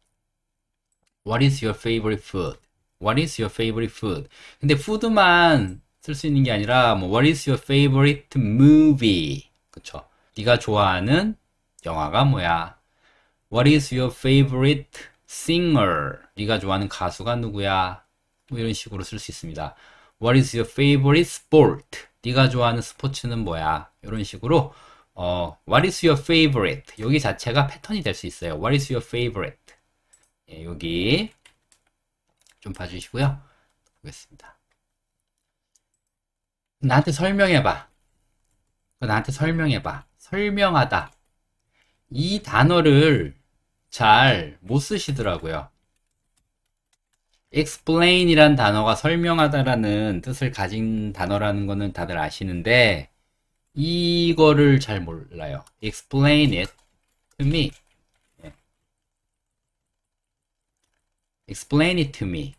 What is your favorite food? What is your favorite food? 근데 food만 쓸 수 있는 게 아니라, 뭐, What is your favorite movie? 그쵸. 네가 좋아하는 영화가 뭐야? What is your favorite singer? 네가 좋아하는 가수가 누구야? 뭐 이런 식으로 쓸 수 있습니다. What is your favorite sport? 네가 좋아하는 스포츠는 뭐야? 이런 식으로 어, What is your favorite? 여기 자체가 패턴이 될 수 있어요. What is your favorite? 예, 여기 좀 봐주시고요. 보겠습니다. 나한테 설명해봐. 나한테 설명해봐. 설명하다. 이 단어를 잘 못 쓰시더라고요. explain이란 단어가 설명하다라는 뜻을 가진 단어라는 거는 다들 아시는데 이거를 잘 몰라요. explain it to me. explain it to me.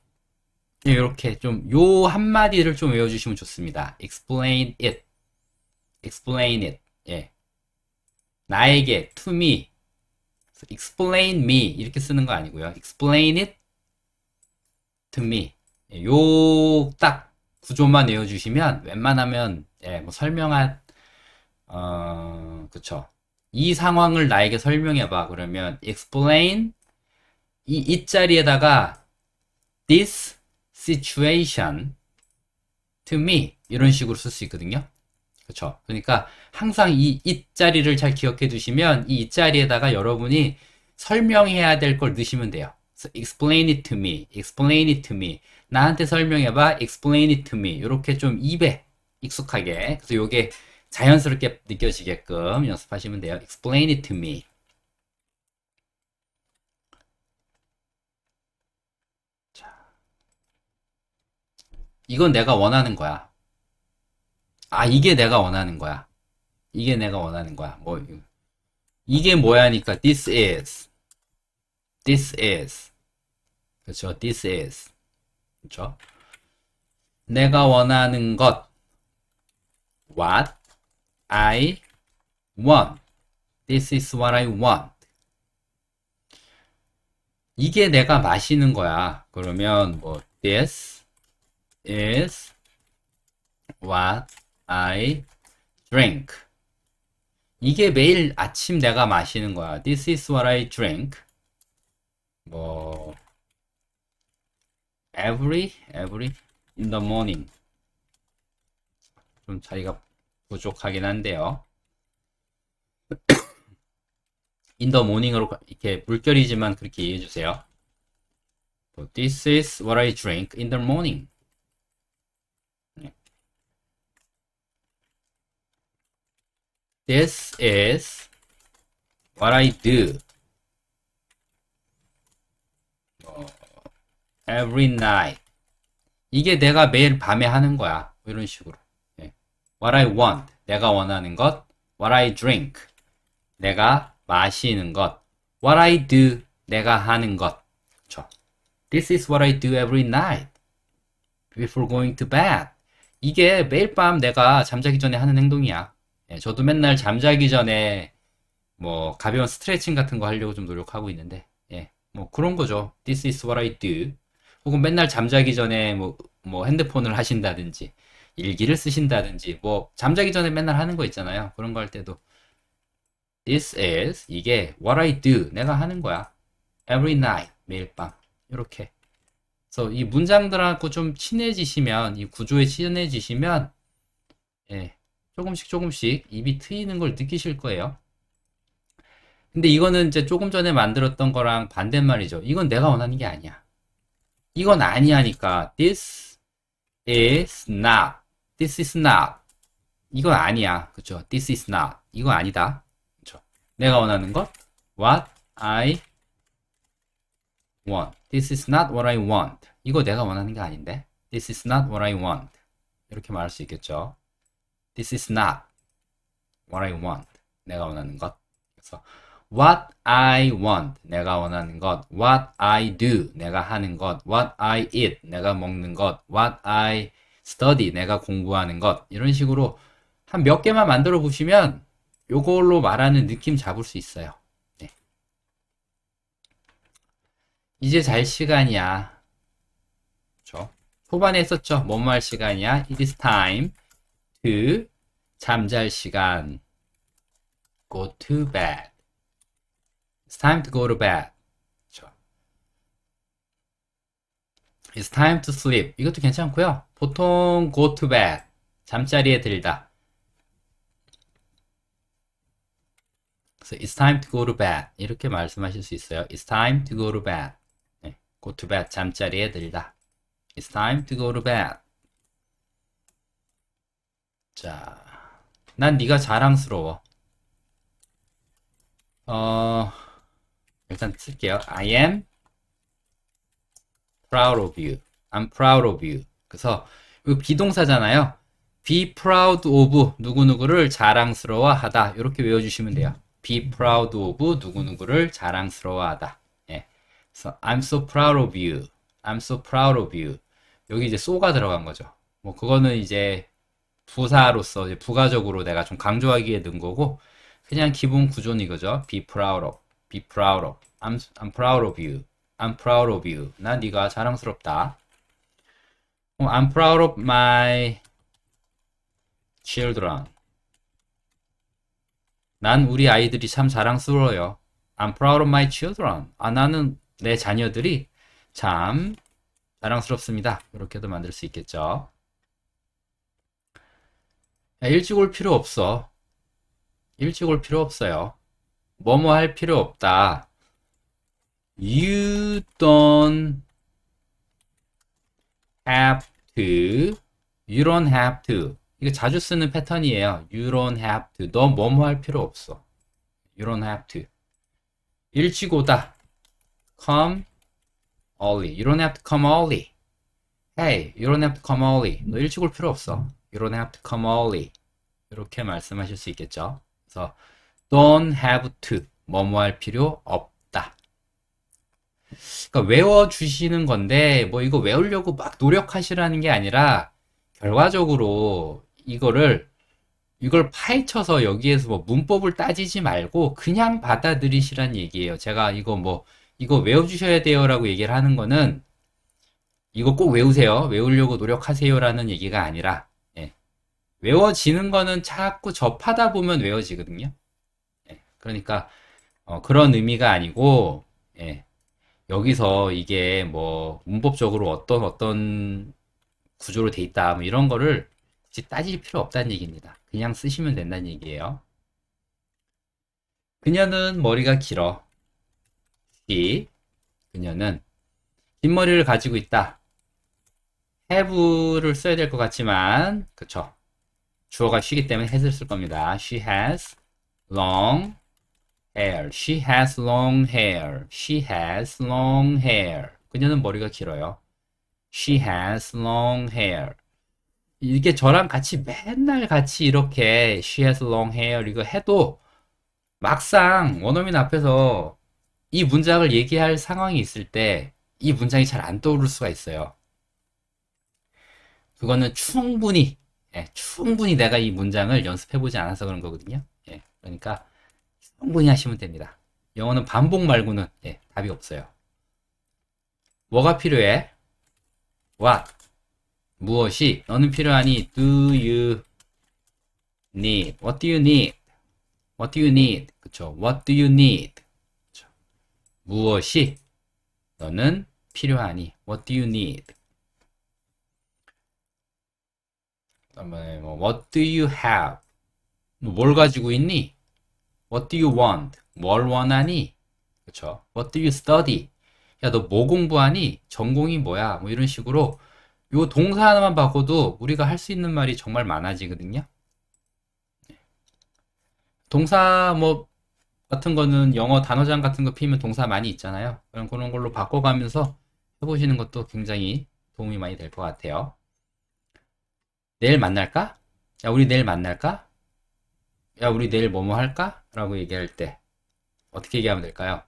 이렇게 좀 요 한마디를 좀 외워주시면 좋습니다. explain it. explain it. 예. 나에게 to me. explain me 이렇게 쓰는 거 아니고요. explain it 듬미 예, 요딱 구조만 외워주시면 웬만하면 예, 뭐 설명한 어 그쵸 이 상황을 나에게 설명해봐 그러면 explain 이, 이 자리에다가 this situation to me 이런 식으로 쓸 수 있거든요 그렇 그러니까 항상 이, 이 자리를 잘 기억해 두시면 이, 이 자리에다가 여러분이 설명해야 될 걸 넣으시면 돼요 explain it to me, explain it to me. 나한테 설명해봐, explain it to me. 이렇게 좀 입에 익숙하게. 그래서 이게 자연스럽게 느껴지게끔 연습하시면 돼요. explain it to me. 자. 이건 내가 원하는 거야. 아, 이게 내가 원하는 거야. 이게 내가 원하는 거야. 뭐, 이게 뭐야니까, this is. this is. 그렇죠? This is. 그렇죠? 내가 원하는 것. What I want. This is what I want. 이게 내가 마시는 거야. 그러면 뭐 this is what I drink. 이게 매일 아침 내가 마시는 거야. This is what I drink. 뭐 every every in the morning 좀 자리가 부족하긴 한데요 in the morning으로 이렇게 물결이지만 그렇게 이해해 주세요 this is what I drink in the morning this is what I do every night. 이게 내가 매일 밤에 하는 거야. 뭐 이런 식으로. 예. What I want. 내가 원하는 것. What I drink. 내가 마시는 것. What I do. 내가 하는 것. 그쵸? This is what I do every night. Before going to bed. 이게 매일 밤 내가 잠자기 전에 하는 행동이야. 예, 저도 맨날 잠자기 전에 뭐 가벼운 스트레칭 같은 거 하려고 좀 노력하고 있는데 예, 뭐 그런 거죠. This is what I do 혹은 맨날 잠자기 전에 뭐, 뭐 핸드폰을 하신다든지 일기를 쓰신다든지 뭐 잠자기 전에 맨날 하는 거 있잖아요. 그런 거 할 때도 This is 이게 what I do 내가 하는 거야. Every night 매일 밤 이렇게. 그래서 이 문장들하고 좀 친해지시면 이 구조에 친해지시면 예, 조금씩 조금씩 입이 트이는 걸 느끼실 거예요. 근데 이거는 이제 조금 전에 만들었던 거랑 반대말이죠. 이건 내가 원하는 게 아니야. 이건 아니야니까 this is not this is not 이건 아니야 그쵸 this is not 이건 아니다 그쵸 내가 원하는 것 what I want this is not what I want 이거 내가 원하는 게 아닌데 this is not what I want 이렇게 말할 수 있겠죠 this is not what I want 내가 원하는 것 그래서 what I want 내가 원하는 것 what I do 내가 하는 것 what I eat 내가 먹는 것 what I study 내가 공부하는 것 이런 식으로 한 몇 개만 만들어 보시면 요걸로 말하는 느낌 잡을 수 있어요. 네. 이제 잘 시간이야. 그렇 초반에 했었죠. 뭐뭐할 시간이야. It is time to 잠잘 시간. Go to bed. It's time to go to bed. 그렇죠. It's time to sleep. 이것도 괜찮고요. 보통 go to bed. 잠자리에 들다. 그래서 it's time to go to bed. 이렇게 말씀하실 수 있어요. It's time to go to bed. 네, go to bed. 잠자리에 들다. It's time to go to bed. 자, 난 네가 자랑스러워. 어... 일단 쓸게요. I am proud of you. I'm proud of you. 그래서 이 비동사잖아요. be proud of 누구누구를 자랑스러워하다. 이렇게 외워주시면 돼요. be proud of 누구누구를 자랑스러워하다. 예. 그래서 I'm so proud of you. I'm so proud of you. 여기 이제 so가 들어간 거죠. 뭐 그거는 이제 부사로서 이제 부가적으로 내가 좀 강조하기에 든 거고 그냥 기본 구조는 이거죠. be proud of. be proud of. I'm, I'm proud of you. I'm proud of you. 난 네가 자랑스럽다. I'm proud of my children. 난 우리 아이들이 참 자랑스러워요. I'm proud of my children. 아, 나는 내 자녀들이 참 자랑스럽습니다. 이렇게도 만들 수 있겠죠. 야, 일찍 올 필요 없어. 일찍 올 필요 없어요. 뭐뭐 할 필요 없다. You don't have to. You don't have to. 이거 자주 쓰는 패턴이에요. You don't have to. 너 뭐뭐 할 필요 없어. You don't have to. 일찍 오다. Come early. You don't have to come early. Hey, you don't have to come early. 너 일찍 올 필요 없어. You don't have to come early. 이렇게 말씀하실 수 있겠죠. 그래서 don't have to 뭐뭐 할 필요 없다. 그러니까 외워 주시는 건데 뭐 이거 외우려고 막 노력하시라는 게 아니라 결과적으로 이거를 이걸 파헤쳐서 여기에서 뭐 문법을 따지지 말고 그냥 받아들이시란 얘기예요. 제가 이거 뭐 이거 외워 주셔야 돼요라고 얘기를 하는 거는 이거 꼭 외우세요. 외우려고 노력하세요라는 얘기가 아니라 예. 외워지는 거는 자꾸 접하다 보면 외워지거든요. 그러니까 어, 그런 의미가 아니고 예, 여기서 이게 뭐 문법적으로 어떤 어떤 구조로 돼 있다 뭐 이런 거를 굳이 따질 필요 없다는 얘기입니다. 그냥 쓰시면 된다는 얘기예요. 그녀는 머리가 길어. s 그녀는 긴 머리를 가지고 있다. have를 써야 될 것 같지만 그쵸 주어가 쉬기 때문에 has를 쓸 겁니다. she has long hair. She has long hair. She has long hair. 그녀는 머리가 길어요. She has long hair. 이게 저랑 같이 맨날 같이 이렇게 she has long hair 이거 해도 막상 원어민 앞에서 이 문장을 얘기할 상황이 있을 때 이 문장이 잘 안 떠오를 수가 있어요. 그거는 충분히 예, 충분히 내가 이 문장을 연습해 보지 않아서 그런 거거든요. 예, 그러니까 충분히 하시면 됩니다. 영어는 반복 말고는 네, 답이 없어요. 뭐가 필요해? What? 무엇이? 너는 필요하니? Do you need? What do you need? What do you need? 그쵸? What do you need? 그쵸? 무엇이? 너는 필요하니? What do you need? 다음에 뭐 What do you have? 뭘 가지고 있니? What do you want? 뭘 원하니? 그렇죠. What do you study? 야 너 뭐 공부하니? 전공이 뭐야? 뭐 이런 식으로 요 동사 하나만 바꿔도 우리가 할 수 있는 말이 정말 많아지거든요. 네. 동사 뭐 같은 거는 영어 단어장 같은 거 피면 동사 많이 있잖아요. 그런 그런 걸로 바꿔가면서 해보시는 것도 굉장히 도움이 많이 될 것 같아요. 내일 만날까? 야, 우리 내일 만날까? 야, 우리 내일 뭐뭐 할까? 라고 얘기할 때 어떻게 얘기하면 될까요?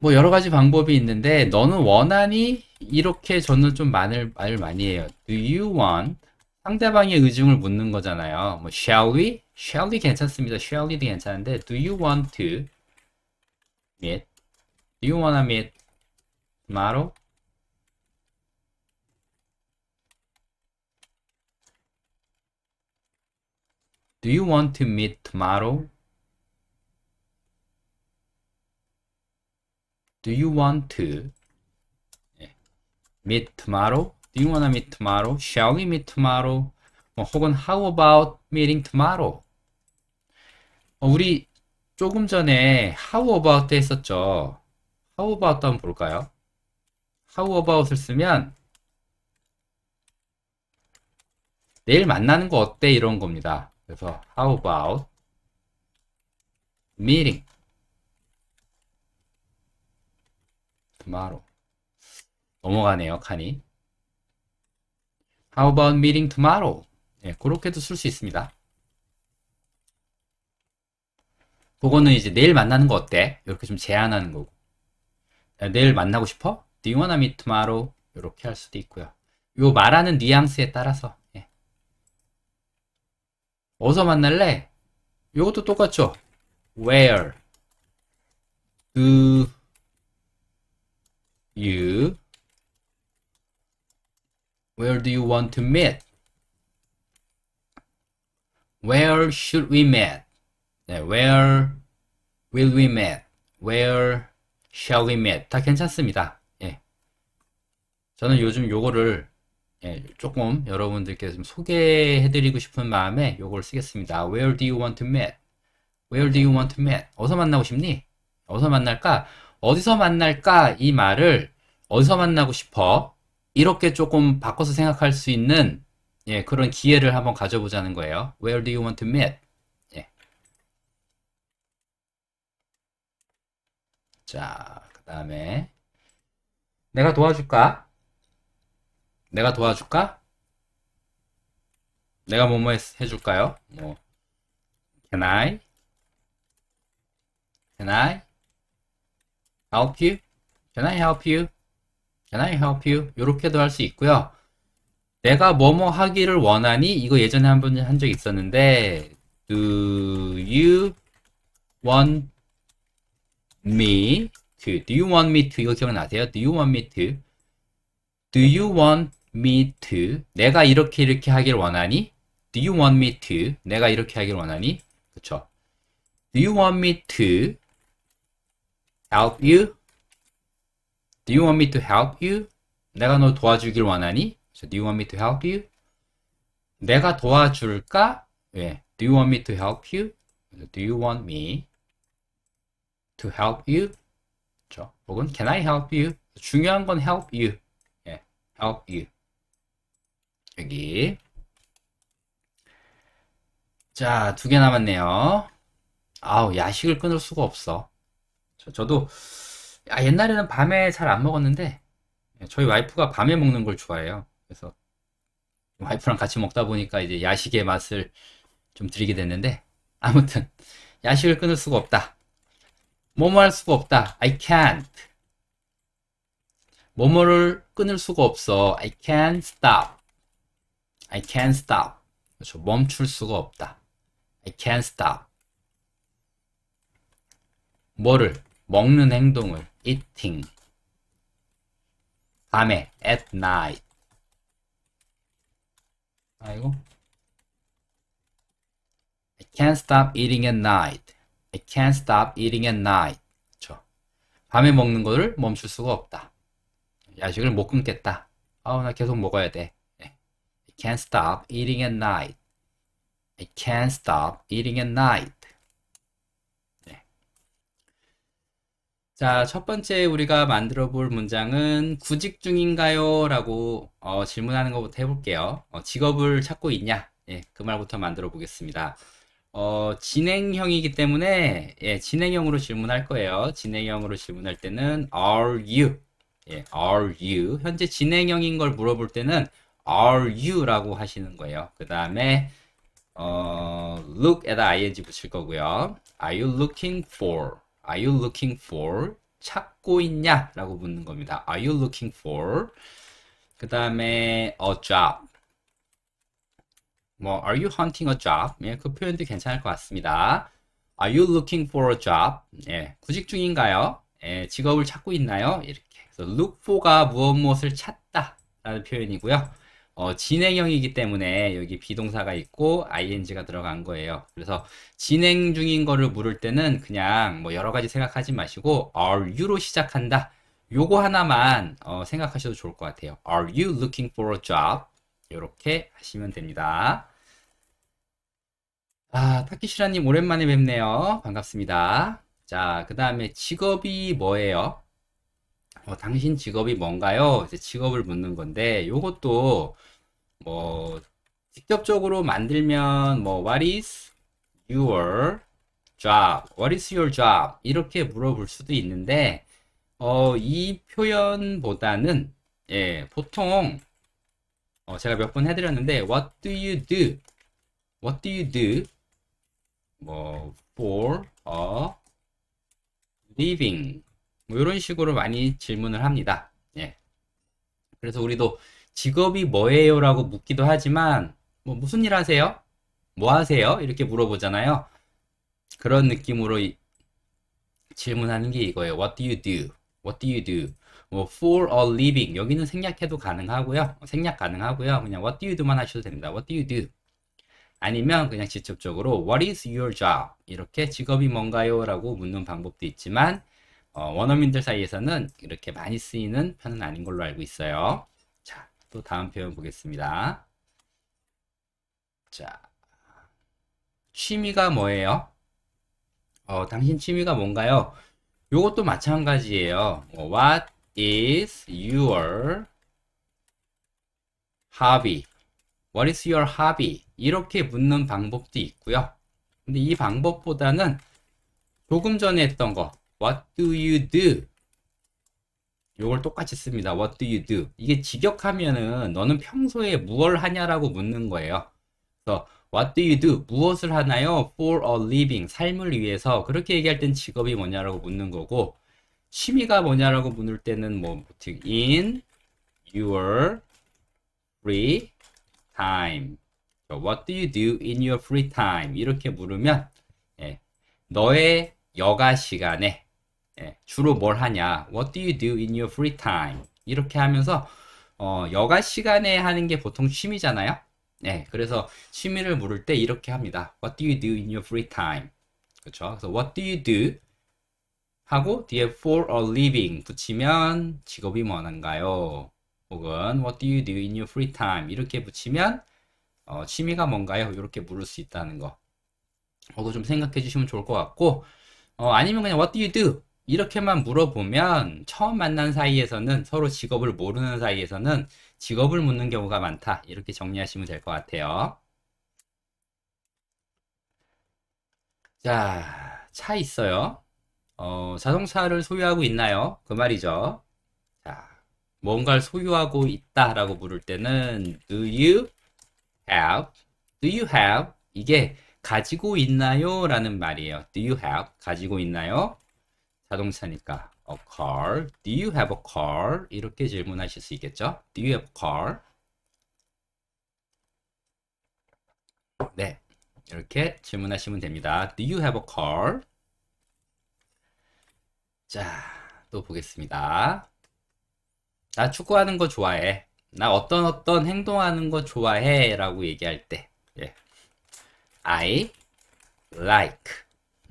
뭐 여러 가지 방법이 있는데 너는 원하니 이렇게 저는 좀 말을 말 많이 해요. Do you want? 상대방의 의중을 묻는 거잖아요. 뭐 shall we? shall we 괜찮습니다. shall we도 괜찮은데 do you want to meet? do you wanna meet tomorrow? Do you want to meet tomorrow? Do you want to meet tomorrow? Do you w a n t to meet tomorrow? Shall we meet tomorrow? 뭐 혹은 How about meeting tomorrow? 어, 우리 조금 전에 How about 했었죠. How about 한번 볼까요? How about을 쓰면 내일 만나는 거 어때? 이런 겁니다. 그래서 how about meeting tomorrow 넘어가네요 칸이 how about meeting tomorrow 네, 그렇게도 쓸 수 있습니다 그거는 이제 내일 만나는 거 어때? 이렇게 좀 제안하는 거고 야, 내일 만나고 싶어? Do you wanna meet tomorrow? 이렇게 할 수도 있고요 요 말하는 뉘앙스에 따라서 어디서 만날래? 이것도 똑같죠? Where do you Where do you want to meet? Where should we meet? 네, where will we meet? Where shall we meet? 다 괜찮습니다. 예. 저는 요즘 요거를 예, 조금 여러분들께 좀 소개해드리고 싶은 마음에 이걸 쓰겠습니다. Where do you want to meet? Where do you want to meet? 어디서 만나고 싶니? 어디서 만날까? 어디서 만날까? 이 말을 어디서 만나고 싶어? 이렇게 조금 바꿔서 생각할 수 있는 예, 그런 기회를 한번 가져보자는 거예요. Where do you want to meet? 예. 자, 그 다음에 내가 도와줄까? 내가 도와줄까? 내가 뭐뭐 해줄까요? 뭐 Can I? Can I help you? Can I help you? Can I help you? 이렇게도 할 수 있고요. 내가 뭐뭐 하기를 원하니? 이거 예전에 한 번 한적 있었는데 Do you want me to? Do you want me to? 이거 기억나세요? Do you want me to? Do you want me to 내가 이렇게 이렇게 하길 원하니? Do you want me to 내가 이렇게 하길 원하니? 그쵸? Do you want me to help you? Do you want me to help you? 내가 너 도와주길 원하니? So, do you want me to help you? 내가 도와줄까? 예. Do you want me to help you? Do you want me to help you? 그렇죠? 혹은 Can I help you? 중요한 건 help you. 예. help you. 여기 자, 두 개 남았네요. 아우, 야식을 끊을 수가 없어. 저, 도 아, 옛날에는 밤에 잘 안 먹었는데, 예, 저희 와이프가 밤에 먹는 걸 좋아해요. 그래서, 와이프랑 같이 먹다 보니까 이제 야식의 맛을 좀 드리게 됐는데, 아무튼, 야식을 끊을 수가 없다. 뭐뭐 할 수가 없다. I can't. 뭐뭐를 끊을 수가 없어. I can't stop. I can't stop. 그렇죠. 멈출 수가 없다. I can't stop. 뭐를? 먹는 행동을. eating. 밤에. at night. 아이고. I can't stop eating at night. I can't stop eating at night. 그렇죠. 밤에 먹는 거를 멈출 수가 없다. 야식을 못 끊겠다. 아우, 나 계속 먹어야 돼. can't stop eating at night. I can't stop eating at night. 네. 자, 첫 번째 우리가 만들어 볼 문장은 구직 중인가요? 라고 어, 질문하는 것부터 해볼게요. 어, 직업을 찾고 있냐? 예, 그 말부터 만들어 보겠습니다. 어, 진행형이기 때문에 예, 진행형으로 질문할 거예요. 진행형으로 질문할 때는 are you? 예, are you? 현재 진행형인 걸 물어볼 때는 are you라고 하시는 거예요. 그 다음에 어, look 에다 ing 붙일 거고요. Are you looking for? Are you looking for? 찾고 있냐? 라고 묻는 겁니다. Are you looking for? 그 다음에 a job. 뭐 Are you hunting a job? 예, 그 표현도 괜찮을 것 같습니다. Are you looking for a job? 예, 구직 중인가요? 예, 직업을 찾고 있나요? 이렇게. 그래서 look for가 무엇 무엇을 찾다 라는 표현이고요. 어, 진행형이기 때문에 여기 비동사가 있고 ing가 들어간 거예요. 그래서 진행 중인 거를 물을 때는 그냥 뭐 여러 가지 생각하지 마시고 are you로 시작한다. 요거 하나만 어, 생각하셔도 좋을 것 같아요. Are you looking for a job? 이렇게 하시면 됩니다. 아, 타키시라님 오랜만에 뵙네요. 반갑습니다. 자, 그 다음에 직업이 뭐예요? 어, 당신 직업이 뭔가요? 이제 직업을 묻는 건데 이것도뭐 직접적으로 만들면 뭐 what is your job? what is your job? 이렇게 물어볼 수도 있는데 어, 이 표현보다는 예, 보통 어, 제가 몇 번 해드렸는데 what do you do? what do you do? 뭐 for a living 뭐 이런 식으로 많이 질문을 합니다. 예. 그래서 우리도 직업이 뭐예요? 라고 묻기도 하지만 뭐 무슨 일 하세요? 뭐 하세요? 이렇게 물어보잖아요. 그런 느낌으로 이, 질문하는 게 이거예요. What do you do? What do you do? 뭐 for a living 여기는 생략해도 가능하고요. 생략 가능하고요. 그냥 what do you do만 하셔도 됩니다. What do you do? 아니면 그냥 직접적으로 what is your job? 이렇게 직업이 뭔가요? 라고 묻는 방법도 있지만 어, 원어민들 사이에서는 이렇게 많이 쓰이는 편은 아닌 걸로 알고 있어요. 자, 또 다음 표현 보겠습니다. 자, 취미가 뭐예요? 어, 당신 취미가 뭔가요? 요것도 마찬가지예요. 어, what is your hobby? What is your hobby? 이렇게 묻는 방법도 있고요. 근데 이 방법보다는 조금 전에 했던 거 What do you do? 요걸 똑같이 씁니다. What do you do? 이게 직역하면은 너는 평소에 무얼 하냐라고 묻는 거예요. 그래서 What do you do? 무엇을 하나요? For a living. 삶을 위해서. 그렇게 얘기할 땐 직업이 뭐냐라고 묻는 거고 취미가 뭐냐라고 묻을 때는 뭐 in your free time. What do you do in your free time? 이렇게 물으면 예, 너의 여가 시간에 예, 주로 뭘 하냐? What do you do in your free time? 이렇게 하면서 어, 여가 시간에 하는 게 보통 취미잖아요. 네, 그래서 취미를 물을 때 이렇게 합니다. What do you do in your free time? 그렇죠? 그래서 What do you do? 하고 뒤에 for a living 붙이면 직업이 뭐 뭔가요? 혹은 What do you do in your free time? 이렇게 붙이면 어, 취미가 뭔가요? 이렇게 물을 수 있다는 거. 이거 좀 생각해 주시면 좋을 것 같고 어, 아니면 그냥 What do you do? 이렇게만 물어보면 처음 만난 사이에서는 서로 직업을 모르는 사이에서는 직업을 묻는 경우가 많다. 이렇게 정리하시면 될 것 같아요. 자, 차 있어요. 어, 자동차를 소유하고 있나요? 그 말이죠. 자, 뭔가를 소유하고 있다라고 물을 때는 do you have? do you have? 이게 가지고 있나요? 라는 말이에요. do you have? 가지고 있나요? 자동차니까 a car. Do you have a car? 이렇게 질문하실 수 있겠죠? Do you have a car? 네, 이렇게 질문하시면 됩니다. Do you have a car? 자, 또 보겠습니다. 나 축구하는 거 좋아해. 나 어떤 어떤 행동하는 거 좋아해 라고 얘기할 때 예. I like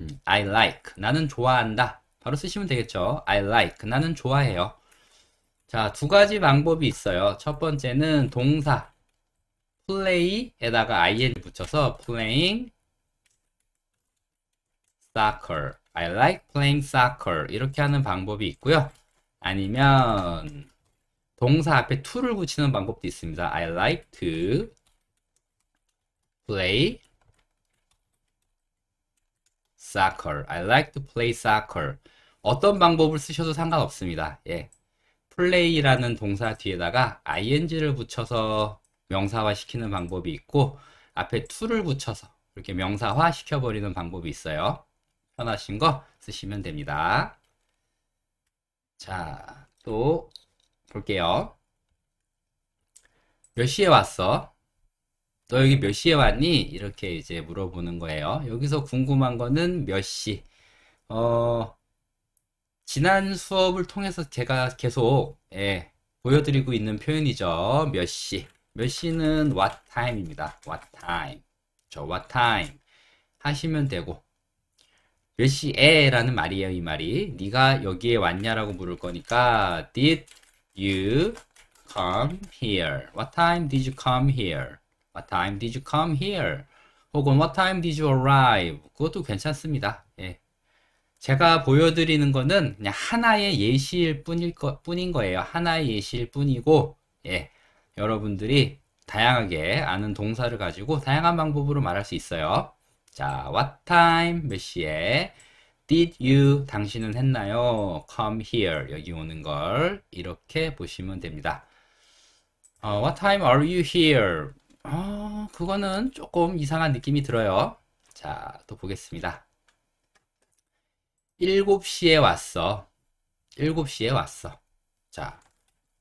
음, I like 나는 좋아한다 바로 쓰시면 되겠죠. I like. 나는 좋아해요. 자, 두 가지 방법이 있어요. 첫 번째는 동사 play에다가 i n 붙여서 playing soccer. I like playing soccer. 이렇게 하는 방법이 있고요. 아니면 동사 앞에 to를 붙이는 방법도 있습니다. I like to play soccer. I like to play soccer. 어떤 방법을 쓰셔도 상관없습니다. 예. 플레이라는 동사 뒤에다가 ing를 붙여서 명사화 시키는 방법이 있고 앞에 to를 붙여서 이렇게 명사화 시켜버리는 방법이 있어요. 편하신 거 쓰시면 됩니다. 자, 또 볼게요. 몇 시에 왔어? 너 여기 몇 시에 왔니? 이렇게 이제 물어보는 거예요. 여기서 궁금한 거는 몇 시. 어, 지난 수업을 통해서 제가 계속 예, 보여드리고 있는 표현이죠. 몇 시. 몇 시는 what time입니다. what time. 저 what time 하시면 되고 몇 시에 라는 말이에요. 이 말이. 네가 여기에 왔냐라고 물을 거니까 did you come here? What time did you come here? What time did you come here? 혹은 What time did you arrive? 그것도 괜찮습니다. 제가 보여드리는 거는 그냥 하나의 예시일 뿐일 것 뿐인 거예요. 하나의 예시일 뿐이고, 예, 여러분들이 다양하게 아는 동사를 가지고 다양한 방법으로 말할 수 있어요. 자, what time 몇 시에 did you 당신은 했나요? come here 여기 오는 걸 이렇게 보시면 됩니다. 어, what time are you here? 어, 그거는 조금 이상한 느낌이 들어요. 자, 또 보겠습니다. 7시에 왔어. 7시에 왔어. 자,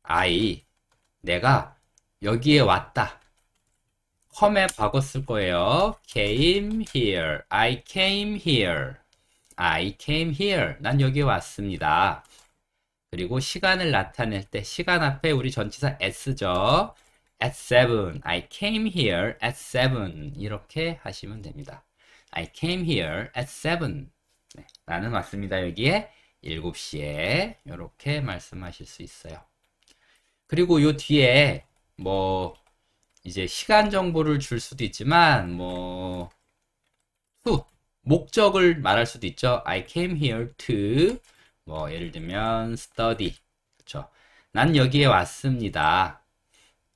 I 내가 여기에 왔다. come의 과거 쓸 거예요. came here. I came here. I came here. 난 여기 에 왔습니다. 그리고 시간을 나타낼 때 시간 앞에 우리 전치사 s죠. at 7. I came here at 7. 이렇게 하시면 됩니다. I came here at 7. 네, 나는 왔습니다. 여기에 7시에 이렇게 말씀하실 수 있어요. 그리고 요 뒤에 뭐 이제 시간 정보를 줄 수도 있지만 뭐 t 목적을 말할 수도 있죠. I came here to 뭐 예를 들면 study 그렇죠. 난 여기에 왔습니다.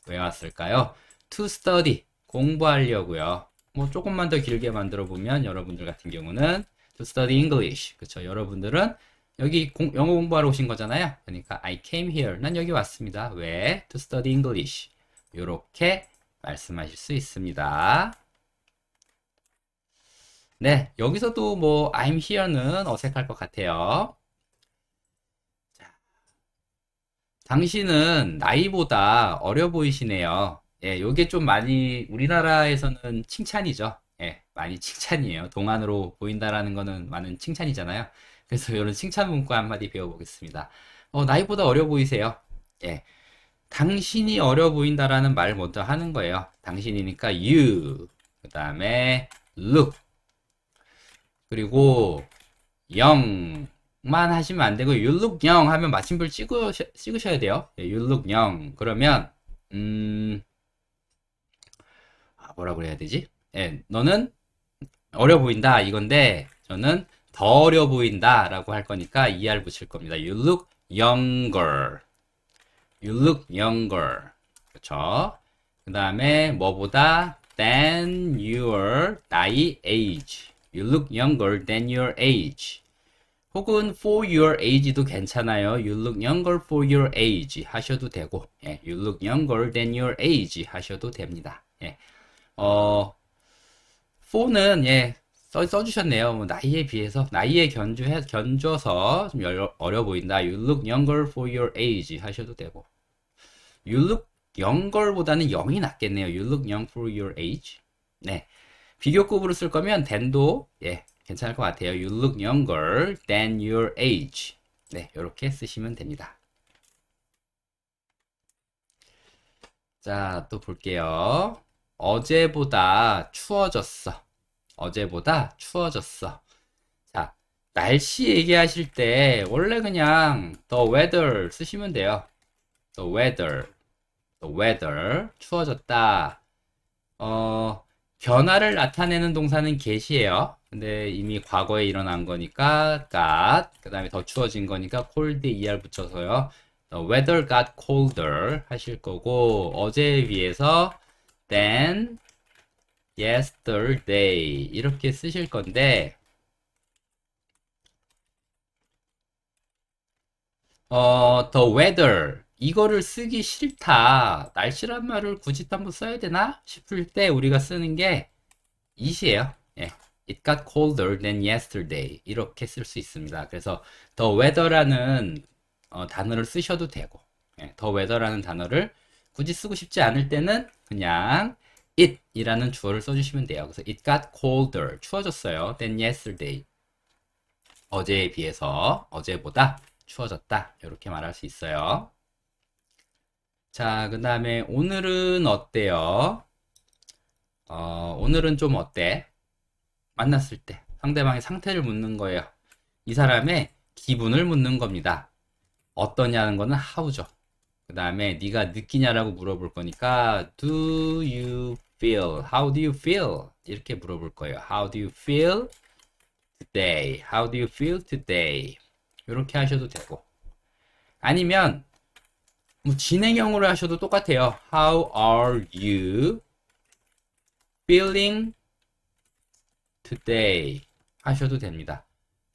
왜 왔을까요? to study 공부하려고요. 뭐 조금만 더 길게 만들어 보면 여러분들 같은 경우는 to study English. 그렇죠. 여러분들은 여기 공, 영어 공부하러 오신 거잖아요. 그러니까 I came here. 난 여기 왔습니다. 왜? to study English. 이렇게 말씀하실 수 있습니다. 네, 여기서도 뭐 I'm here는 어색할 것 같아요. 자, 당신은 나이보다 어려 보이시네요. 예, 요게 좀 많이 우리나라에서는 칭찬이죠. 예, 많이 칭찬이에요. 동안으로 보인다라는 거는 많은 칭찬이잖아요. 그래서 이런 칭찬 문구 한마디 배워보겠습니다. 어, 나이보다 어려 보이세요. 예. 당신이 어려 보인다라는 말 먼저 하는 거예요. 당신이니까 you, 그 다음에 look, 그리고 young만 하시면 안 되고 you look young 하면 마침불 찍으셔, 찍으셔야 돼요. 예, you look young. 그러면 음, 아, 뭐라 그래야 되지? 예, 너는 어려 보인다 이건데 저는 더 어려 보인다 라고 할 거니까 er 붙일 겁니다. You look younger. You look younger. 그쵸? 그 다음에 뭐보다 than your 나이 age. You look younger than your age. 혹은 for your age도 괜찮아요. You look younger for your age 하셔도 되고, 예, you look younger than your age 하셔도 됩니다. 예. 어, 4는 예, 써, 써주셨네요. 뭐 나이에 비해서 나이에 견주해, 견줘서 좀 어려, 어려 보인다. You look younger for your age 하셔도 되고 You look youunger보다는 0이 낫겠네요. You look young for your age 네, 비교급으로 쓸 거면 than도 예, 괜찮을 것 같아요. You look younger than your age 네, 이렇게 쓰시면 됩니다. 자, 또 볼게요. 어제보다 추워졌어. 어제보다 추워졌어. 자, 날씨 얘기하실 때 원래 그냥 the weather 쓰시면 돼요. the weather. the weather 추워졌다. 어, 변화를 나타내는 동사는 get이에요. 근데 이미 과거에 일어난 거니까 got, 그 다음에 더 추워진 거니까 cold er 붙여서요. The weather got colder 하실 거고 어제에 비해서 than yesterday 이렇게 쓰실 건데 어, the weather 이거를 쓰기 싫다 날씨란 말을 굳이 또 한번 써야 되나 싶을 때 우리가 쓰는 게 it이에요 예. It got colder than yesterday 이렇게 쓸 수 있습니다 그래서 the weather라는 어, 단어를 쓰셔도 되고 예. the weather라는 단어를 굳이 쓰고 싶지 않을 때는 그냥 it 이라는 주어를 써주시면 돼요. 그래서 it got colder. 추워졌어요. than yesterday. 어제에 비해서 어제보다 추워졌다. 이렇게 말할 수 있어요. 자, 그 다음에 오늘은 어때요? 어, 오늘은 좀 어때? 만났을 때 상대방의 상태를 묻는 거예요. 이 사람의 기분을 묻는 겁니다. 어떠냐는 거는 how죠. 그 다음에 네가 느끼냐라고 물어볼 거니까 Do you feel? How do you feel? 이렇게 물어볼 거예요. How do you feel today? How do you feel today? 이렇게 하셔도 되고 아니면 뭐 진행형으로 하셔도 똑같아요. How are you feeling today? 하셔도 됩니다.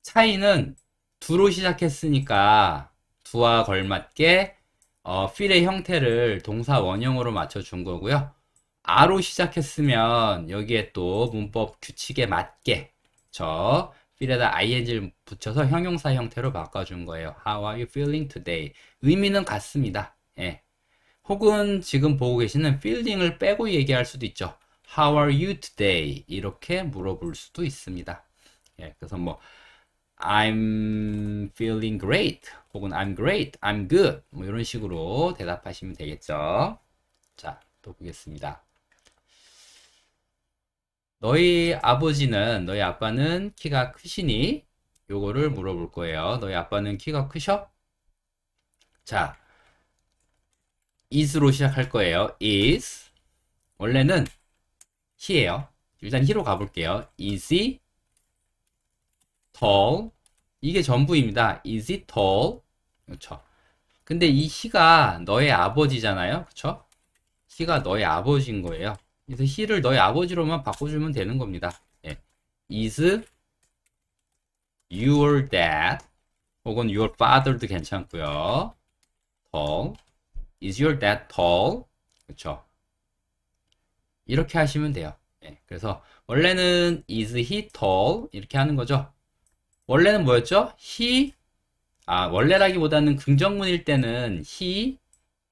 차이는 두로 시작했으니까 두와 걸맞게 어, 필의 형태를 동사 원형으로 맞춰준 거고요. 아로 시작했으면 여기에 또 문법 규칙에 맞게 저 필에다 ing를 붙여서 형용사 형태로 바꿔준 거예요. How are you feeling today? 의미는 같습니다. 예. 혹은 지금 보고 계시는 feeling을 빼고 얘기할 수도 있죠. How are you today? 이렇게 물어볼 수도 있습니다. 예, 그래서 뭐 I'm feeling great 혹은 I'm great, I'm good 뭐 이런 식으로 대답하시면 되겠죠. 자, 또 보겠습니다. 너희 아버지는 너희 아빠는 키가 크시니 요거를 물어볼 거예요. 너희 아빠는 키가 크셔? 자, is로 시작할 거예요. is 원래는 he예요. 일단 he로 가볼게요. is he tall 이게 전부입니다. Is it tall? 그렇죠. 근데 이 he가 너의 아버지잖아요. 그렇죠? he가 너의 아버지인 거예요. 그래서 he를 너의 아버지로만 바꿔주면 되는 겁니다. 예. is your dad 혹은 your father도 괜찮고요. tall is your dad tall? 그렇죠. 이렇게 하시면 돼요. 예. 그래서 원래는 is he tall 이렇게 하는 거죠. 원래는 뭐였죠? he 아 원래라기보다는 긍정문일 때는 he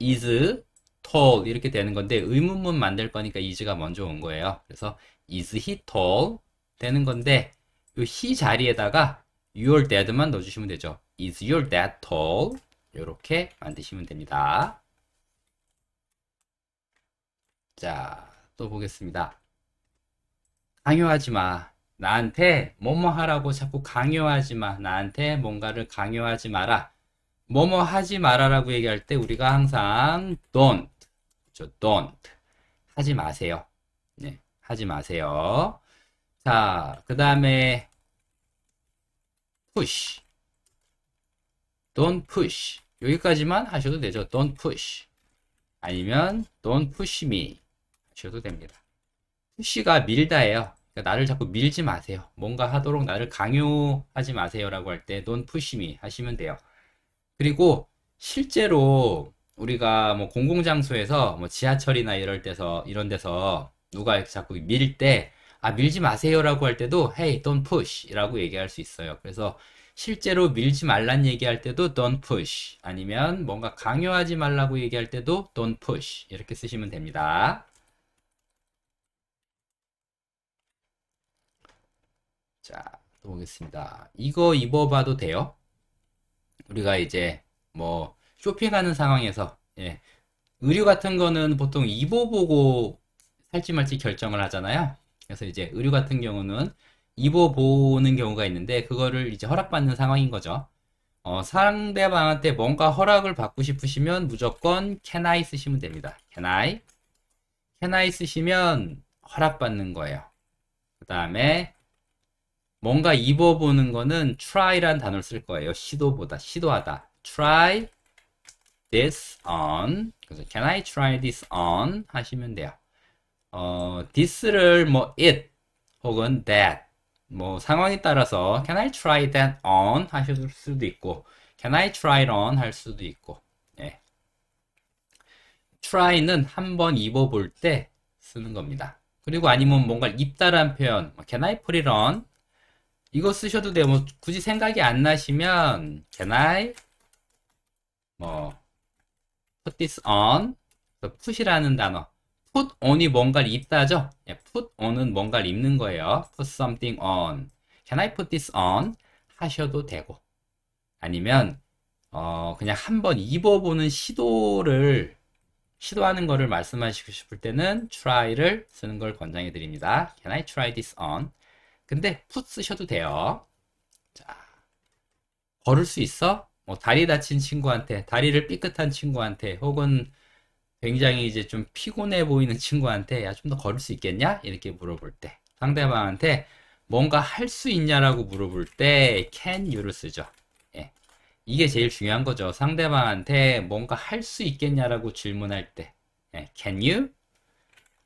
is tall 이렇게 되는 건데 의문문 만들 거니까 is가 먼저 온 거예요. 그래서 is he tall 되는 건데 이 he 자리에다가 your dad만 넣어주시면 되죠. is your dad tall 이렇게 만드시면 됩니다. 자, 또 보겠습니다. 강요하지 마. 나한테 뭐뭐 하라고 자꾸 강요하지 마. 나한테 뭔가를 강요하지 마라. 뭐뭐 하지 마라라고 얘기할 때 우리가 항상 don't, 저 don't 하지 마세요. 네, 하지 마세요. 자, 그 다음에 push, don't push 여기까지만 하셔도 되죠. don't push 아니면 don't push me 하셔도 됩니다. push가 밀다예요. 그러니까 나를 자꾸 밀지 마세요. 뭔가 하도록 나를 강요하지 마세요라고 할때 don't push me 하시면 돼요. 그리고 실제로 우리가 뭐 공공장소에서 뭐 지하철이나 이럴 데서 이런 데서 누가 자꾸 밀때아 밀지 마세요라고 할 때도 hey don't p u s h 라고 얘기할 수 있어요. 그래서 실제로 밀지 말란 얘기할 때도 don't push 아니면 뭔가 강요하지 말라고 얘기할 때도 don't push 이렇게 쓰시면 됩니다. 자, 또 보겠습니다. 이거 입어봐도 돼요? 우리가 이제 뭐 쇼핑하는 상황에서 예, 의류 같은 거는 보통 입어보고 살지 말지 결정을 하잖아요. 그래서 이제 의류 같은 경우는 입어보는 경우가 있는데 그거를 이제 허락받는 상황인 거죠. 어, 상대방한테 뭔가 허락을 받고 싶으시면 무조건 can I 쓰시면 됩니다. can I can I 쓰시면 허락받는 거예요. 그 다음에 뭔가 입어보는 거는 try란 단어를 쓸 거예요. 시도보다, 시도하다. try this on. 그래서 can I try this on? 하시면 돼요. 어, this를 뭐 it 혹은 that 뭐 상황에 따라서 can I try that on 하실 수도 있고 can I try it on 할 수도 있고 예. try는 한번 입어볼 때 쓰는 겁니다. 그리고 아니면 뭔가 입다란 표현 뭐 can I put it on 이거 쓰셔도 돼요. 뭐 굳이 생각이 안 나시면 can I 뭐 put this on put이라는 단어 put on이 뭔가를 입다죠. 예, put on은 뭔가를 입는 거예요. put something on can I put this on 하셔도 되고 아니면 어 그냥 한번 입어보는 시도를 시도하는 것을 말씀하시고 싶을 때는 try를 쓰는 걸 권장해 드립니다. Can I try this on? 근데 풋 쓰셔도 돼요. 자, 걸을 수 있어? 뭐 다리 다친 친구한테, 다리를 삐끗한 친구한테, 혹은 굉장히 이제 좀 피곤해 보이는 친구한테 야좀 더 걸을 수 있겠냐? 이렇게 물어볼 때 상대방한테 뭔가 할 수 있냐라고 물어볼 때 can you를 쓰죠. 예. 이게 제일 중요한 거죠. 상대방한테 뭔가 할 수 있겠냐라고 질문할 때 예. can you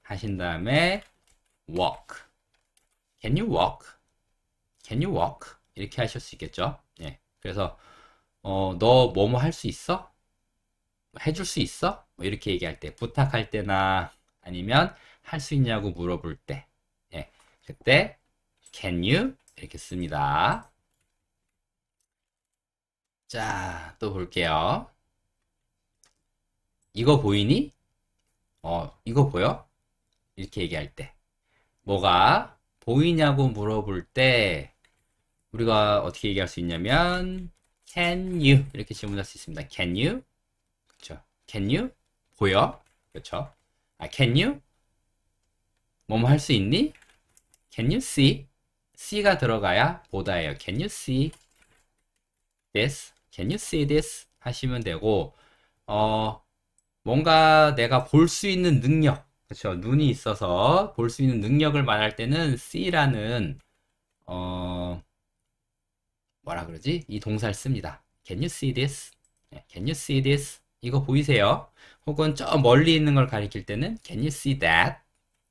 하신 다음에 walk Can you walk? Can you walk? 이렇게 하실 수 있겠죠. 예. 그래서 어, 너 뭐뭐 할 수 있어? 해줄 수 있어? 뭐 이렇게 얘기할 때, 부탁할 때나 아니면 할 수 있냐고 물어볼 때, 예. 그때 Can you 이렇게 씁니다. 자, 또 볼게요. 이거 보이니? 어, 이거 보여? 이렇게 얘기할 때. 뭐가 보이냐고 물어볼 때 우리가 어떻게 얘기할 수 있냐면 Can you 이렇게 질문할 수 있습니다. Can you 그렇죠? Can you 보여 그렇죠? 아, Can you 뭐 뭐 할 수 있니? Can you see see가 들어가야 보다예요. Can you see this? Can you see this? 하시면 되고 어 뭔가 내가 볼 수 있는 능력 그렇죠. 눈이 있어서 볼 수 있는 능력을 말할 때는 see라는 어 뭐라 그러지? 이 동사를 씁니다. Can you see this? 네, can you see this? 이거 보이세요? 혹은 저 멀리 있는 걸 가리킬 때는 Can you see that?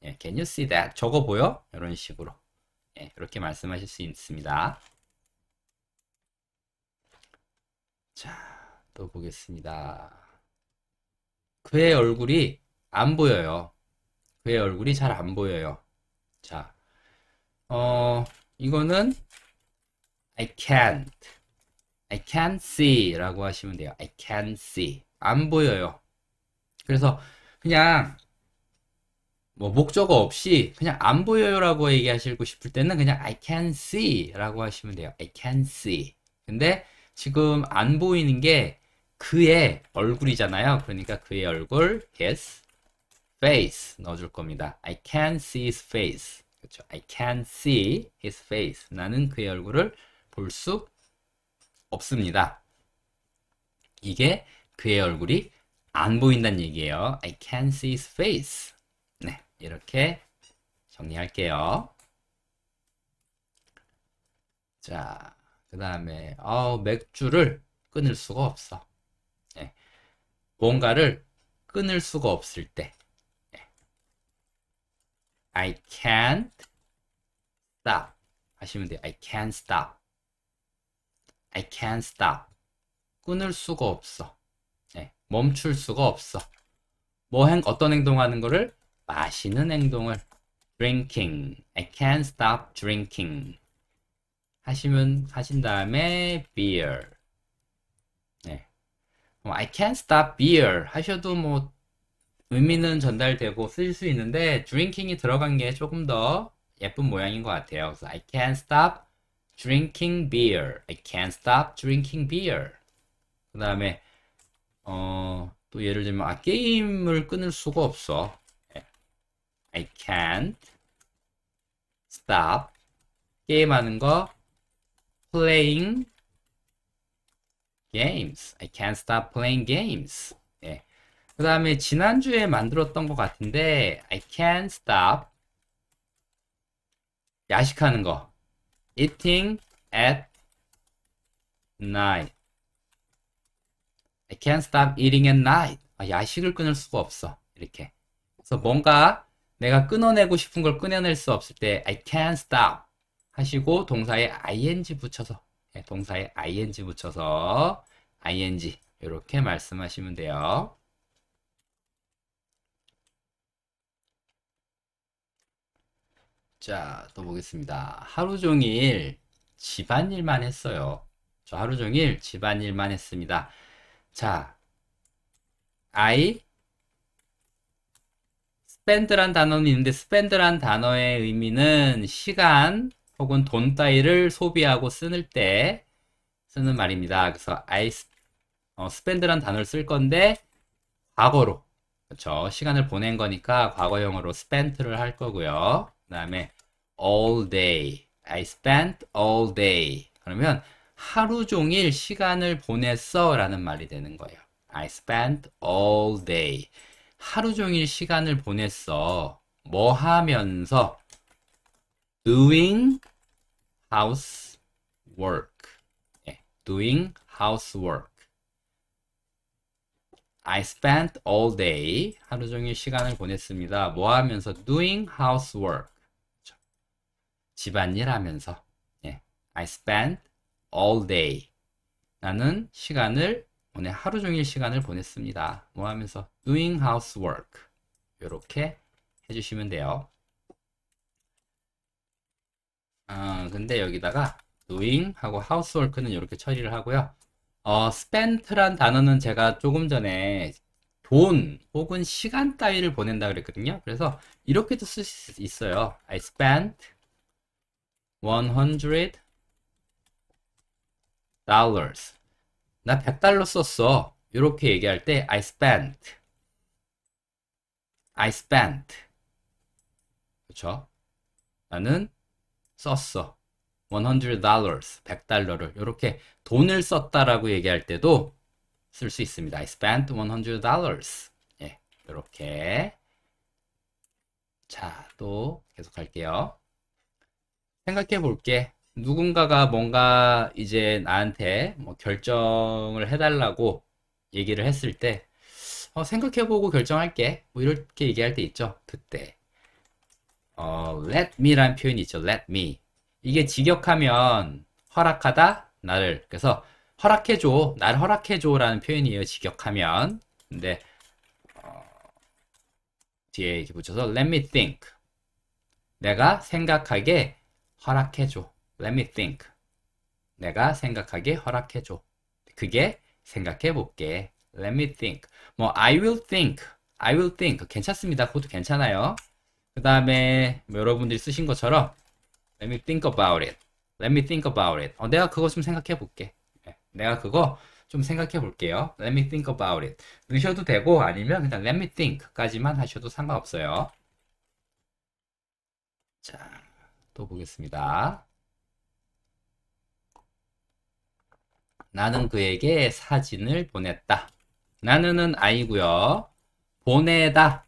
네, can you see that? 저거 보여? 이런 식으로 네, 이렇게 말씀하실 수 있습니다. 자, 또 보겠습니다. 그의 얼굴이 안 보여요. 그의 얼굴이 잘 안 보여요. 자, 어, 이거는 I can't, I can't see라고 하시면 돼요. I can't see. 안 보여요. 그래서 그냥 뭐 목적어 없이 그냥 안 보여요라고 얘기하시고 싶을 때는 그냥 I can't see라고 하시면 돼요. I can't see. 근데 지금 안 보이는 게 그의 얼굴이잖아요. 그러니까 그의 얼굴, his face 넣어줄 겁니다. I can see his face. 그렇죠. I can see his face. 나는 그의 얼굴을 볼 수 없습니다. 이게 그의 얼굴이 안 보인다는 얘기예요. I can see his face. 네, 이렇게 정리할게요. 자, 그 다음에 어, 맥주를 끊을 수가 없어. 네. 뭔가를 끊을 수가 없을 때 I can't stop 하시면 돼요. I can't stop. I can't stop. 끊을 수가 없어. 네, 멈출 수가 없어. 뭐 행, 어떤 행동하는 거를 마시는 행동을 drinking. I can't stop drinking. 하시면 하신 다음에 beer. 네. I can't stop beer 하셔도 뭐 의미는 전달되고 쓰실 수 있는데 드링킹이 들어간 게 조금 더 예쁜 모양인 것 같아요. 그래서 I can't stop drinking beer. I can't stop drinking beer. 그 다음에 어, 또 예를 들면 아 게임을 끊을 수가 없어. I can't stop 게임하는 거 playing games. I can't stop playing games. 그 다음에 지난주에 만들었던 것 같은데 I can't stop 야식하는 거 eating at night I can't stop eating at night 아, 야식을 끊을 수가 없어 이렇게 그래서 뭔가 내가 끊어내고 싶은 걸 끊어낼 수 없을 때 I can't stop 하시고 동사에 ing 붙여서 예, 동사에 ing 붙여서 ing 이렇게 말씀하시면 돼요. 자, 또 보겠습니다. 하루 종일 집안일만 했어요. 저 하루 종일 집안일만 했습니다. 자, I spend란 단어는 있는데 spend란 단어의 의미는 시간 혹은 돈 따위를 소비하고 쓰는 때 쓰는 말입니다. 그래서 I 어, spend란 단어를 쓸 건데 과거로 그렇죠. 시간을 보낸 거니까 과거형으로 spent를 할 거고요. 그 다음에 all day. I spent all day. 그러면 하루 종일 시간을 보냈어 라는 말이 되는 거예요. I spent all day. 하루 종일 시간을 보냈어. 뭐 하면서? doing house work. doing housework. I spent all day. 하루 종일 시간을 보냈습니다. 뭐 하면서? doing housework. 집안일 하면서 예. I spent all day. 나는 시간을 오늘 하루 종일 시간을 보냈습니다. 뭐 하면서 doing housework. 이렇게 해주시면 돼요. 아, 근데 여기다가 doing 하고 housework는 이렇게 처리를 하고요. 어, spent란 단어는 제가 조금 전에 돈 혹은 시간 따위를 보낸다 그랬거든요. 그래서 이렇게도 쓸 수 있어요. I spent 100 dollars. 나 100달러 썼어. 이렇게 얘기할 때 I spent. I spent. 그렇죠? 나는 썼어. 100 dollars. 100달러를 이렇게 돈을 썼다라고 얘기할 때도 쓸 수 있습니다. I spent 100 dollars. 예. 이렇게 자, 또 계속 할게요. 생각해 볼게. 누군가가 뭔가 이제 나한테 뭐 결정을 해달라고 얘기를 했을 때, 어, 생각해보고 결정할게. 뭐 이렇게 얘기할 때 있죠. 그때. 어, let me란 표현이 있죠. let me. 이게 직역하면 허락하다, 나를. 그래서 허락해줘, 날 허락해줘 라는 표현이에요. 직역하면. 근데, 어, 뒤에 이렇게 붙여서 let me think. 내가 생각하게 허락해줘. Let me think. 내가 생각하게 허락해줘. 그게 생각해볼게. Let me think. 뭐 I will think. I will think. 괜찮습니다. 그것도 괜찮아요. 그 다음에 뭐 여러분들이 쓰신 것처럼 Let me think about it. Let me think about it. 어, 내가 그거 좀 생각해볼게. 내가 그거 좀 생각해 볼게요. Let me think about it. 넣으셔도 되고 아니면 그냥 let me think까지만 하셔도 상관없어요. 자, 또 보겠습니다. 나는 그에게 사진을 보냈다. 나는은 아이고요. 보내다.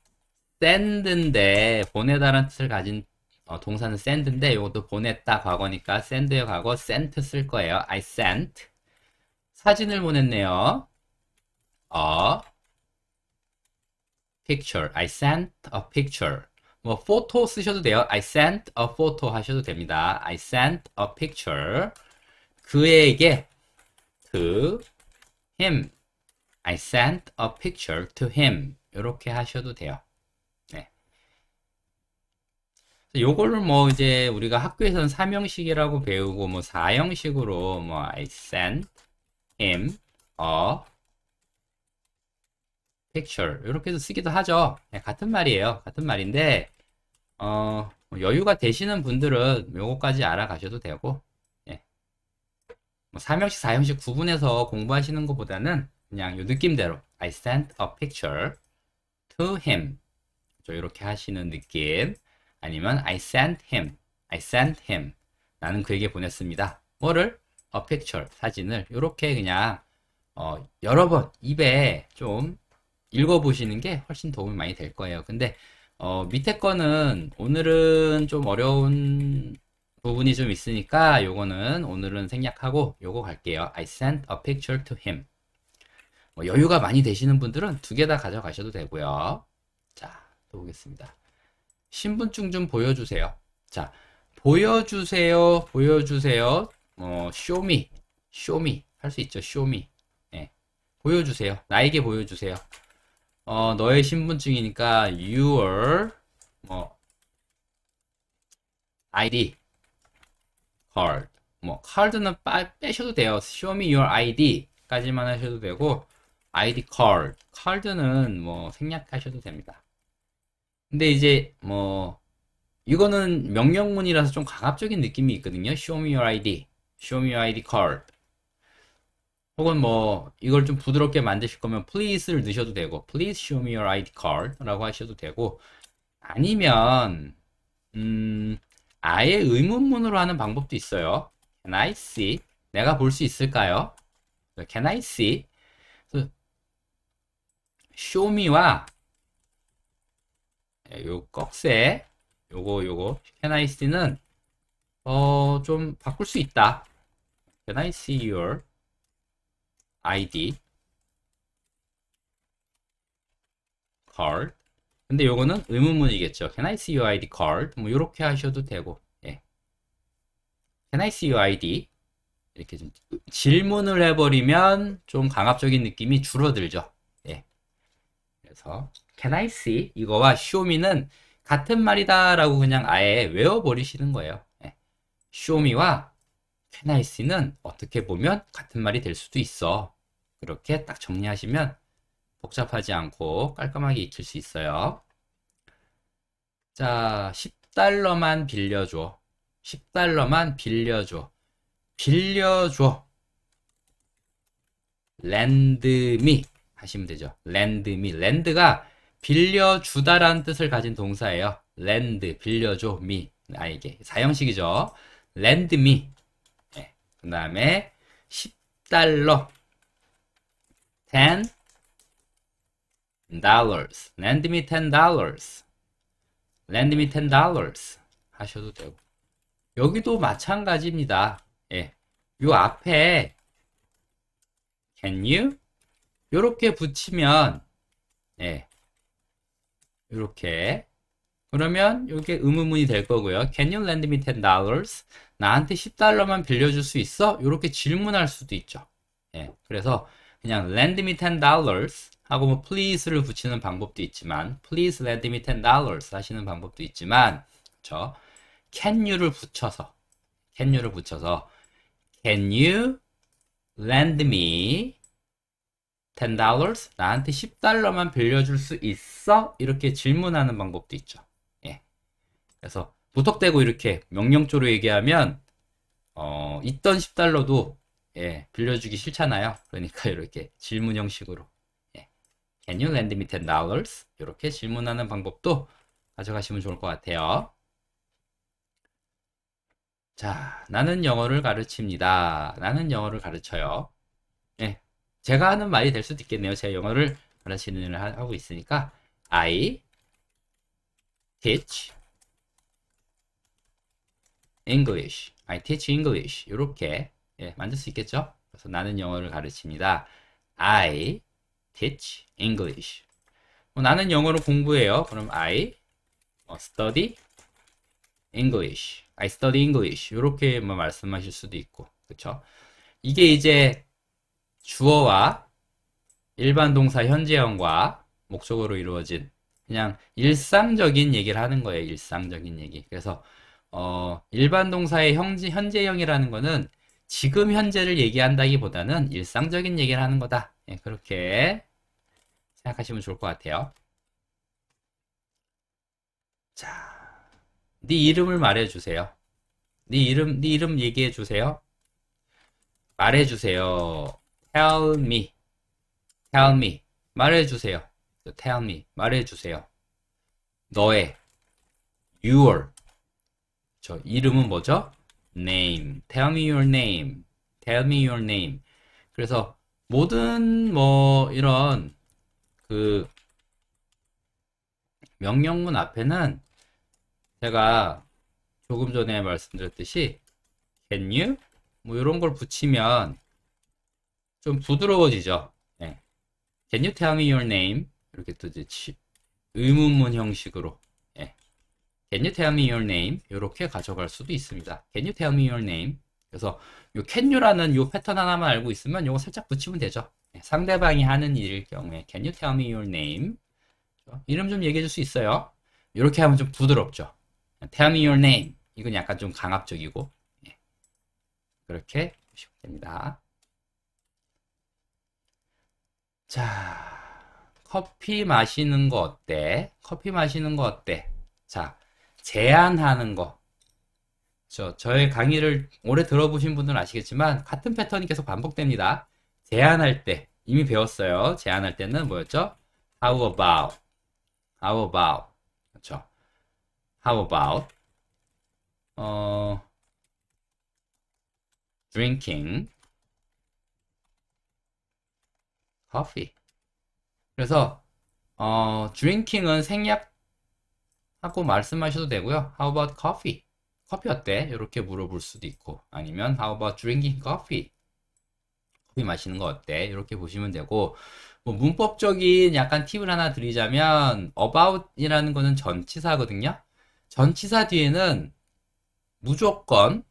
샌드인데 보내다라는 뜻을 가진 어, 동사는 샌드인데 이것도 보냈다 과거니까 샌드 n d 의 과거 s e 쓸 거예요. I sent. 사진을 보냈네요. 어, picture. I sent a picture. 뭐 photo 쓰셔도 돼요. I sent a photo 하셔도 됩니다. I sent a picture. 그에게 to him. I sent a picture to him. 이렇게 하셔도 돼요. 네. 요거를뭐 이제 우리가 학교에서는 3형식이라고 배우고 뭐 4형식으로 뭐 I sent him a 팩츄얼 이렇게도 쓰기도 하죠. 네, 같은 말이에요. 같은 말인데 어, 뭐 여유가 되시는 분들은 요거까지 알아가셔도 되고 예. 뭐 3형식, 4형식 구분해서 공부하시는 것보다는 그냥 요 느낌대로 I sent a picture to him 저 이렇게 하시는 느낌 아니면 I sent him, I sent him 나는 그에게 보냈습니다. 뭐를? a picture, 사진을 이렇게 그냥 어, 여러 번 입에 좀 읽어보시는 게 훨씬 도움이 많이 될 거예요. 근데 어, 밑에 거는 오늘은 좀 어려운 부분이 좀 있으니까 요거는 오늘은 생략하고 요거 갈게요. I sent a picture to him. 뭐 여유가 많이 되시는 분들은 두 개 다 가져가셔도 되고요. 자, 또 보겠습니다. 신분증 좀 보여주세요. 자, 보여주세요, 보여주세요. 어, 쇼미, 쇼미 할 수 있죠, 쇼미. 예, 보여주세요. 나에게 보여주세요. 어, 너의 신분증이니까 your 뭐 ID card 뭐 card는 빠, 빼셔도 돼요. Show me your ID까지만 하셔도 되고 ID card card는 뭐 생략하셔도 됩니다. 근데 이제 뭐 이거는 명령문이라서 좀 강압적인 느낌이 있거든요. Show me your ID, show me your ID card 혹은 뭐 이걸 좀 부드럽게 만드실 거면 please를 넣으셔도 되고 please show me your ID card라고 하셔도 되고 아니면 음 아예 의문문으로 하는 방법도 있어요. Can I see? 내가 볼 수 있을까요? Can I see? show me와 예, 요 꺽쇠 요거 요거 Can I see는 어좀 바꿀 수 있다. Can I see your id card 근데 요거는 의문문이겠죠. Can I see your ID card? 뭐 이렇게 하셔도 되고 예. Can I see your ID? 이렇게 좀 질문을 해버리면 좀 강압적인 느낌이 줄어들죠. 예. 그래서 Can I see? 이거와 show me는 같은 말이다 라고 그냥 아예 외워버리시는 거예요. 예. show me와 can I see는 어떻게 보면 같은 말이 될 수도 있어. 그렇게 딱 정리하시면 복잡하지 않고 깔끔하게 익힐 수 있어요. 자, 10달러만 빌려줘. 10달러만 빌려줘. 빌려줘. lend me 하시면 되죠. lend me. lend가 빌려주다라는 뜻을 가진 동사예요. lend, 빌려줘, me. 나에게. 사형식이죠. lend me. 그 다음에 10달러 10 dollars lend me 10 dollars lend me 10 dollars 하셔도 되고 여기도 마찬가지입니다. 예. 요 앞에 can you 요렇게 붙이면 예. 요렇게 그러면 이게 의문문이 될 거고요. Can you lend me 10 dollars? 나한테 10달러만 빌려줄 수 있어? 이렇게 질문할 수도 있죠. 예, 그래서 그냥 lend me 10 dollars 하고 뭐 please를 붙이는 방법도 있지만 please lend me 10 dollars 하시는 방법도 있지만 그 can you를 붙여서 can you를 붙여서 can you lend me 10 dollars? 나한테 10달러만 빌려줄 수 있어? 이렇게 질문하는 방법도 있죠. 그래서 부탁되고 이렇게 명령조로 얘기하면 어, 있던 10달러도 예, 빌려주기 싫잖아요. 그러니까 [LAUGHS] 이렇게 질문 형식으로 예, Can you lend me 10 dollars? 이렇게 질문하는 방법도 가져가시면 좋을 것 같아요. 자, 나는 영어를 가르칩니다. 나는 영어를 가르쳐요. 예, 제가 하는 말이 될 수도 있겠네요. 제가 영어를 가르치는 일을 하고 있으니까 I teach English, I teach English 이렇게 예, 만들 수 있겠죠? 그래서 나는 영어를 가르칩니다. I teach English. 뭐, 나는 영어를 공부해요. 그럼 I 어, study English. I study English. 이렇게 뭐 말씀하실 수도 있고, 그렇죠? 이게 이제 주어와 일반 동사 현재형과 목적으로 이루어진 그냥 일상적인 얘기를 하는 거예요. 일상적인 얘기. 그래서 어, 일반 동사의 형지, 현재형이라는 거는 지금 현재를 얘기한다기보다는 일상적인 얘기를 하는 거다. 예, 그렇게 생각하시면 좋을 것 같아요. 자, 네 이름을 말해주세요. 네 이름, 네 이름 얘기해주세요. 말해주세요. Tell me. Tell me. 말해주세요. Tell me. 말해주세요. 너의. Your. 저 이름은 뭐죠? name. Tell me your name. Tell me your name. 그래서 모든 뭐 이런 그 명령문 앞에는 제가 조금 전에 말씀드렸듯이 can you 뭐 이런 걸 붙이면 좀 부드러워지죠. 네. Can you tell me your name? 이렇게 또 이제 의문문 형식으로 Can you tell me your name? 이렇게 가져갈 수도 있습니다. Can you tell me your name? 그래서 이 can you라는 요 패턴 하나만 알고 있으면 이거 살짝 붙이면 되죠. 네, 상대방이 하는 일일 경우에 Can you tell me your name? 그렇죠? 이름 좀 얘기해 줄 수 있어요. 이렇게 하면 좀 부드럽죠. Tell me your name. 이건 약간 좀 강압적이고 네. 그렇게 보시면 됩니다. 자, 커피 마시는 거 어때? 커피 마시는 거 어때? 자, 제안하는 거. 저, 그렇죠. 저의 강의를 오래 들어보신 분들은 아시겠지만 같은 패턴이 계속 반복됩니다. 제한할 때 이미 배웠어요. 제한할 때는 뭐였죠? How about? How about? 그렇죠. How about? 어 drinking coffee. 그래서 어 drinking은 생략 하고 말씀하셔도 되고요. How about coffee? 커피 어때? 이렇게 물어볼 수도 있고 아니면 How about drinking coffee? 커피 마시는 거 어때? 이렇게 보시면 되고 뭐 문법적인 약간 팁을 하나 드리자면 about이라는 거는 전치사거든요. 전치사 뒤에는 무조건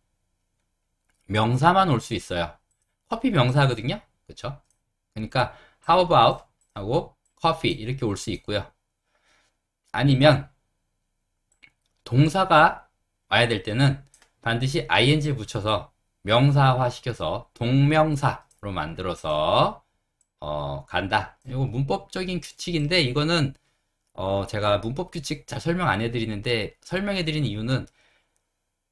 명사만 올 수 있어요. 커피 명사거든요. 그렇죠? 그러니까 how about 하고 커피 이렇게 올 수 있고요. 아니면 동사가 와야 될 때는 반드시 ing 붙여서 명사화 시켜서 동명사로 만들어서 어, 간다. 이거 문법적인 규칙인데 이거는 어, 제가 문법 규칙 잘 설명 안 해드리는데 설명해드리는 이유는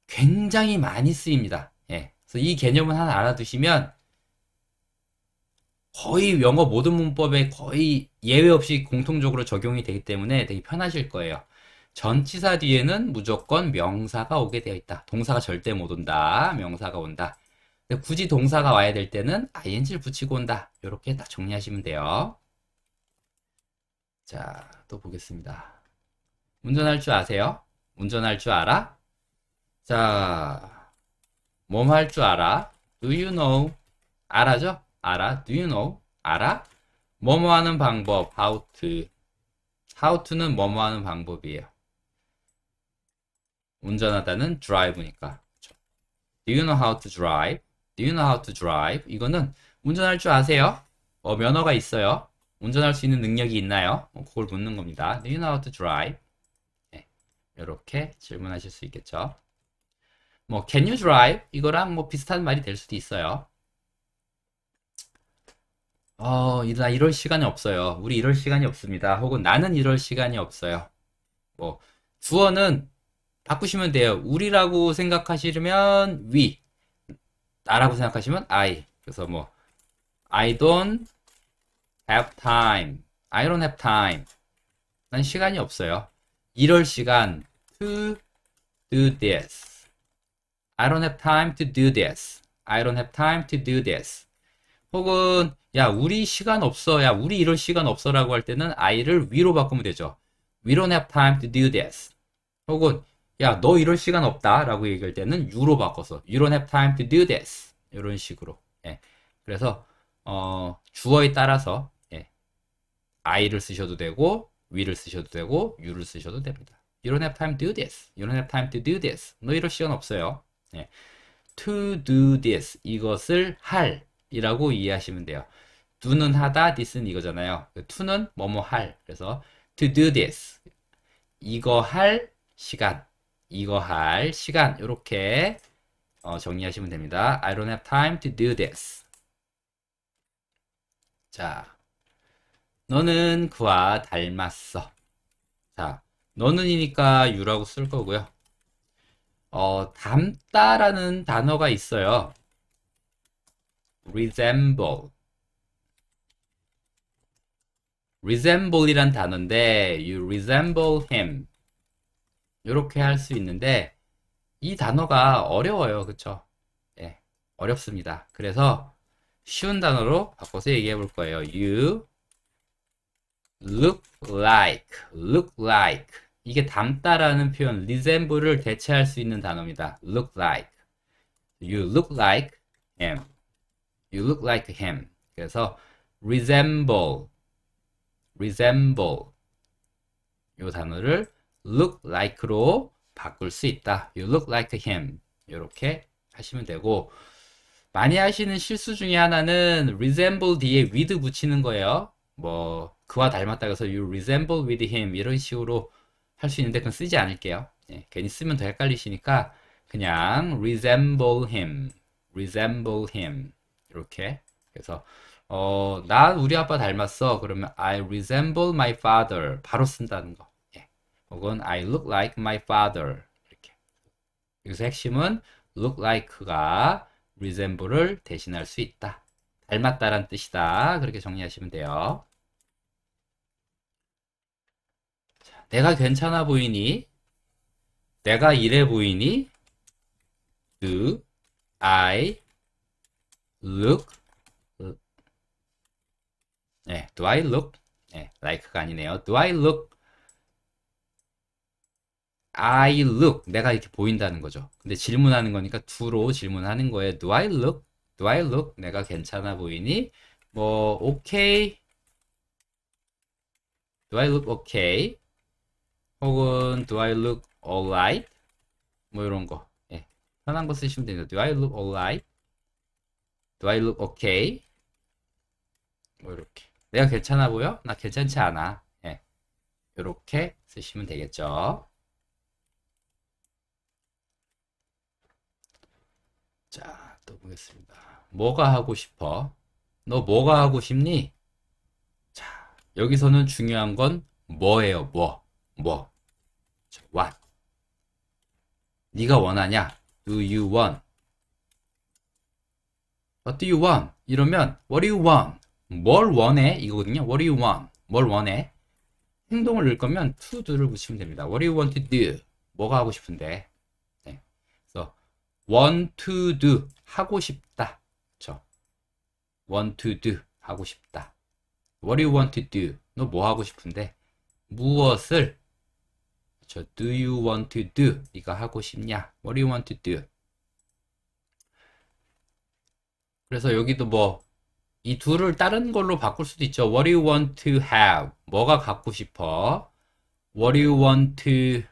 굉장히 많이 쓰입니다. 예. 그래서 이 개념은 하나 알아두시면 거의 영어 모든 문법에 거의 예외 없이 공통적으로 적용이 되기 때문에 되게 편하실 거예요. 전치사 뒤에는 무조건 명사가 오게 되어 있다. 동사가 절대 못 온다. 명사가 온다. 굳이 동사가 와야 될 때는 ing를 붙이고 온다. 이렇게 다 정리하시면 돼요. 자, 또 보겠습니다. 운전할 줄 아세요? 운전할 줄 알아? 자, 몸할줄 알아? Do you know? 알아죠? 알아? Do you know? 알아? 뭐뭐 하는 방법, how to. how to는 뭐뭐 하는 방법이에요. 운전하다는 drive니까. 그렇죠. Do you know how to drive? Do you know how to drive? 이거는 운전할 줄 아세요? 어, 면허가 있어요. 운전할 수 있는 능력이 있나요? 어, 그걸 묻는 겁니다. Do you know how to drive? 네, 이렇게 질문하실 수 있겠죠. 뭐 can you drive? 이거랑 뭐 비슷한 말이 될 수도 있어요. 어, 나 이럴 시간이 없어요. 우리 이럴 시간이 없습니다. 혹은 나는 이럴 시간이 없어요. 뭐 주어는 바꾸시면 돼요. 우리라고 생각하시면 we, 나라고 생각하시면 I. 그래서 뭐 I don't have time. I don't have time. 난 시간이 없어요. 이럴 시간 to do this. I don't have time to do this. I don't have time to do this. 혹은 야 우리 시간 없어. 야 우리 이럴 시간 없어라고 할 때는 I를 위로 바꾸면 되죠. We don't have time to do this. 혹은 야, 너 이럴 시간 없다. 라고 얘기할 때는 you로 바꿔서 you don't have time to do this. 이런 식으로. 예. 그래서, 어, 주어에 따라서, 예. I를 쓰셔도 되고, we를 쓰셔도 되고, you를 쓰셔도 됩니다. You don't have time to do this. You don't have time to do this. 너 이럴 시간 없어요. 예. to do this. 이것을 할. 이라고 이해하시면 돼요. do는 하다, this는 이거잖아요. to는 뭐뭐 할. 그래서 to do this. 이거 할 시간. 이거 할 시간 이렇게 어, 정리하시면 됩니다. I don't have time to do this. 자, 너는 그와 닮았어. 자, 너는이니까 유라고 쓸 거고요. 어, 닮다라는 단어가 있어요. resemble. resemble이란 단어인데 you resemble him. 이렇게 할 수 있는데 이 단어가 어려워요. 그쵸? 예, 어렵습니다. 그래서 쉬운 단어로 바꿔서 얘기해 볼 거예요. You look like, look like. 이게 닮다라는 표현, resemble을 대체할 수 있는 단어입니다. look like. You look like him. You look like him. 그래서 resemble, resemble. 이 단어를 look like로 바꿀 수 있다. You look like him. 이렇게 하시면 되고 많이 하시는 실수 중에 하나는 resemble 뒤에 with 붙이는 거예요. 뭐 그와 닮았다 그래서 you resemble with him 이런 식으로 할 수 있는데 그건 쓰지 않을게요. 예, 괜히 쓰면 더 헷갈리시니까 그냥 resemble him, resemble him 이렇게 그래서 어, 난 우리 아빠 닮았어. 그러면 I resemble my father 바로 쓴다는 거. 혹은 I look like my father 이렇게. 여기서 핵심은 look like가 r e s e m b l e 를 대신할 수 있다. 닮았다란 뜻이다. 그렇게 정리하시면 돼요. 내가 괜찮아 보이니? 내가 이래 보이니? Do I look 네, do I look 네, like가 아니네요. Do I look I look 내가 이렇게 보인다는 거죠. 근데 질문하는 거니까 두로 질문하는 거예요. Do I look? Do I look? 내가 괜찮아 보이니? 뭐 Okay. Do I look okay? 혹은 Do I look alright? 뭐 이런 거. 예. 편한 거 쓰시면 됩니다. Do I look alright? Do I look okay? 뭐 이렇게. 내가 괜찮아 보여? 나 괜찮지 않아. 예. 이렇게 쓰시면 되겠죠. 자, 또 보겠습니다. 뭐가 하고 싶어? 너 뭐가 하고 싶니? 자, 여기서는 중요한 건 뭐예요, 뭐. 뭐. 자, what. 네가 원하냐? Do you want? What do you want? 이러면 What do you want? 뭘 원해? 이거거든요. What do you want? 뭘 원해? 행동을 넣을 거면 to do를 붙이면 됩니다. What do you want to do? 뭐가 하고 싶은데? want to do 하고 싶다. 그쵸? want to do 하고 싶다. What do you want to do? 너 뭐 하고 싶은데? 무엇을? 그쵸? Do you want to do? 네가 하고 싶냐? What do you want to do? 그래서 여기도 뭐 이 둘을 다른 걸로 바꿀 수도 있죠. What do you want to have? 뭐가 갖고 싶어? What do you want to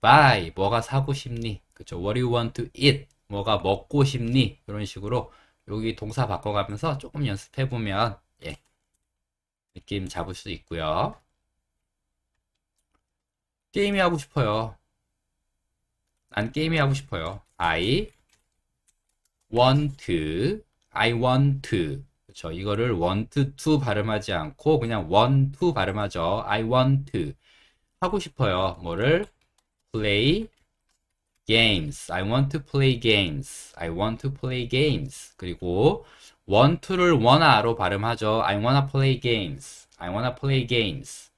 buy? 뭐가 사고 싶니? 그쵸 what do you want to eat 뭐가 먹고 싶니 이런 식으로 여기 동사 바꿔가면서 조금 연습해 보면 예, 느낌 잡을 수 있고요 게임이 하고 싶어요 난 게임이 하고 싶어요 I want to I want to 그쵸 이거를 want to 발음하지 않고 그냥 want to 발음하죠 I want to 하고 싶어요 뭐를 play games. I want to play games. I want to play games. 그리고 want to를 wanna로 발음하죠. I wanna play games. I wanna play games.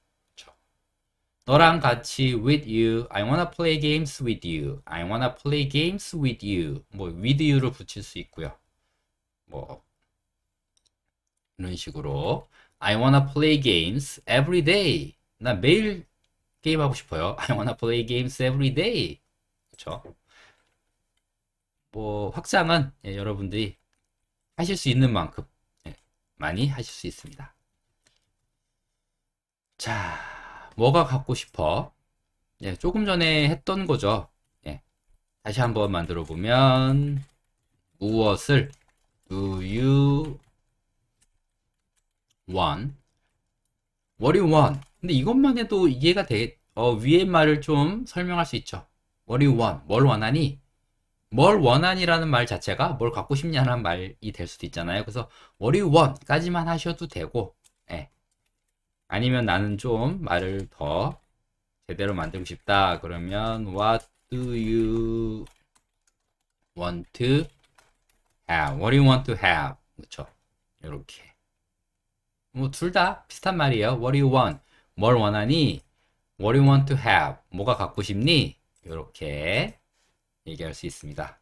너랑 같이 with you. I wanna play games with you. I wanna play games with you. 뭐 with you를 붙일 수 있고요. 뭐 이런 식으로 I wanna play games every day. 나 매일 게임하고 싶어요. I wanna play games every day. 그렇죠? 뭐 확장은 예, 여러분들이 하실 수 있는 만큼 예, 많이 하실 수 있습니다. 자, 뭐가 갖고 싶어? 예, 조금 전에 했던 거죠. 예, 다시 한번 만들어 보면 무엇을 do you want? what do you want? 근데 이것만 해도 이해가 되, 어, 위의 말을 좀 설명할 수 있죠. What do you want? 뭘 원하니? 뭘 원하니라는 말 자체가 뭘 갖고 싶냐라는 말이 될 수도 있잖아요. 그래서 What do you want? 까지만 하셔도 되고 예. 아니면 나는 좀 말을 더 제대로 만들고 싶다. 그러면 What do you want to have? What do you want to have? 그렇죠. 이렇게 뭐 둘 다 비슷한 말이에요. What do you want? 뭘 원하니? What do you want to have? 뭐가 갖고 싶니? 이렇게 얘기할 수 있습니다.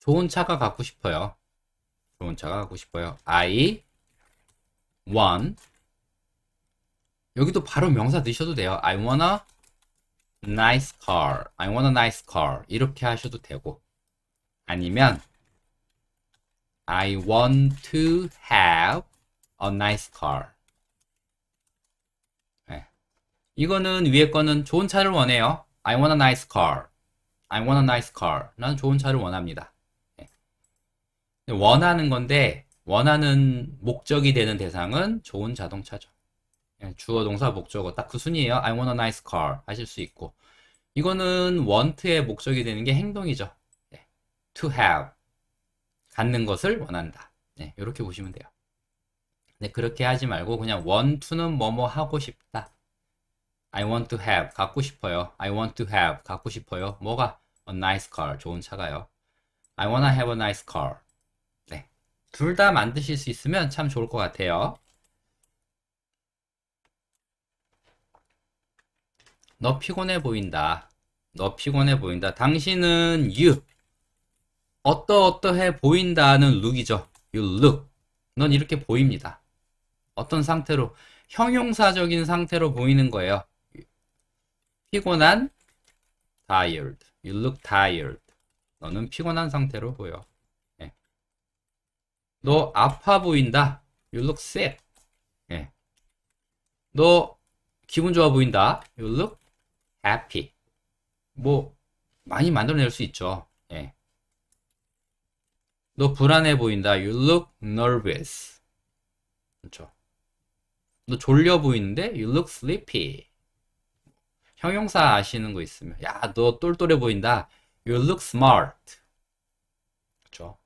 좋은 차가 갖고 싶어요. 좋은 차가 갖고 싶어요. I want 여기도 바로 명사 넣으셔도 돼요. I want a nice car. I want a nice car. 이렇게 하셔도 되고 아니면 I want to have a nice car. 네. 이거는 위에 거는 좋은 차를 원해요. I want a nice car. I want a nice car. 나는 좋은 차를 원합니다. 네. 원하는 건데 원하는 목적이 되는 대상은 좋은 자동차죠. 네, 주어 동사 목적어 딱 그 순이에요. I want a nice car 하실 수 있고 이거는 want의 목적이 되는 게 행동이죠. 네. to have 갖는 것을 원한다. 네, 이렇게 보시면 돼요. 근 네, 그렇게 하지 말고 그냥 want to는 뭐뭐 하고 싶다. I want to have 갖고 싶어요. I want to have 갖고 싶어요. 뭐가 a nice car 좋은 차가요. I wanna have a nice car. 네, 둘 다 만드실 수 있으면 참 좋을 것 같아요. 너 피곤해 보인다. 너 피곤해 보인다. 당신은 you 어떠어떠해 보인다는 look이죠. you look 넌 이렇게 보입니다. 어떤 상태로 형용사적인 상태로 보이는 거예요. 피곤한 tired. You look tired. 너는 피곤한 상태로 보여. 예. 너 아파 보인다. You look sick. 예. 너 기분 좋아 보인다. You look happy. 뭐 많이 만들어낼 수 있죠. 예. 너 불안해 보인다. You look nervous. 그렇죠. 너 졸려 보이는데? You look sleepy. 형용사 아시는 거 있으면 야 너 똘똘해 보인다. You look smart. 그렇죠?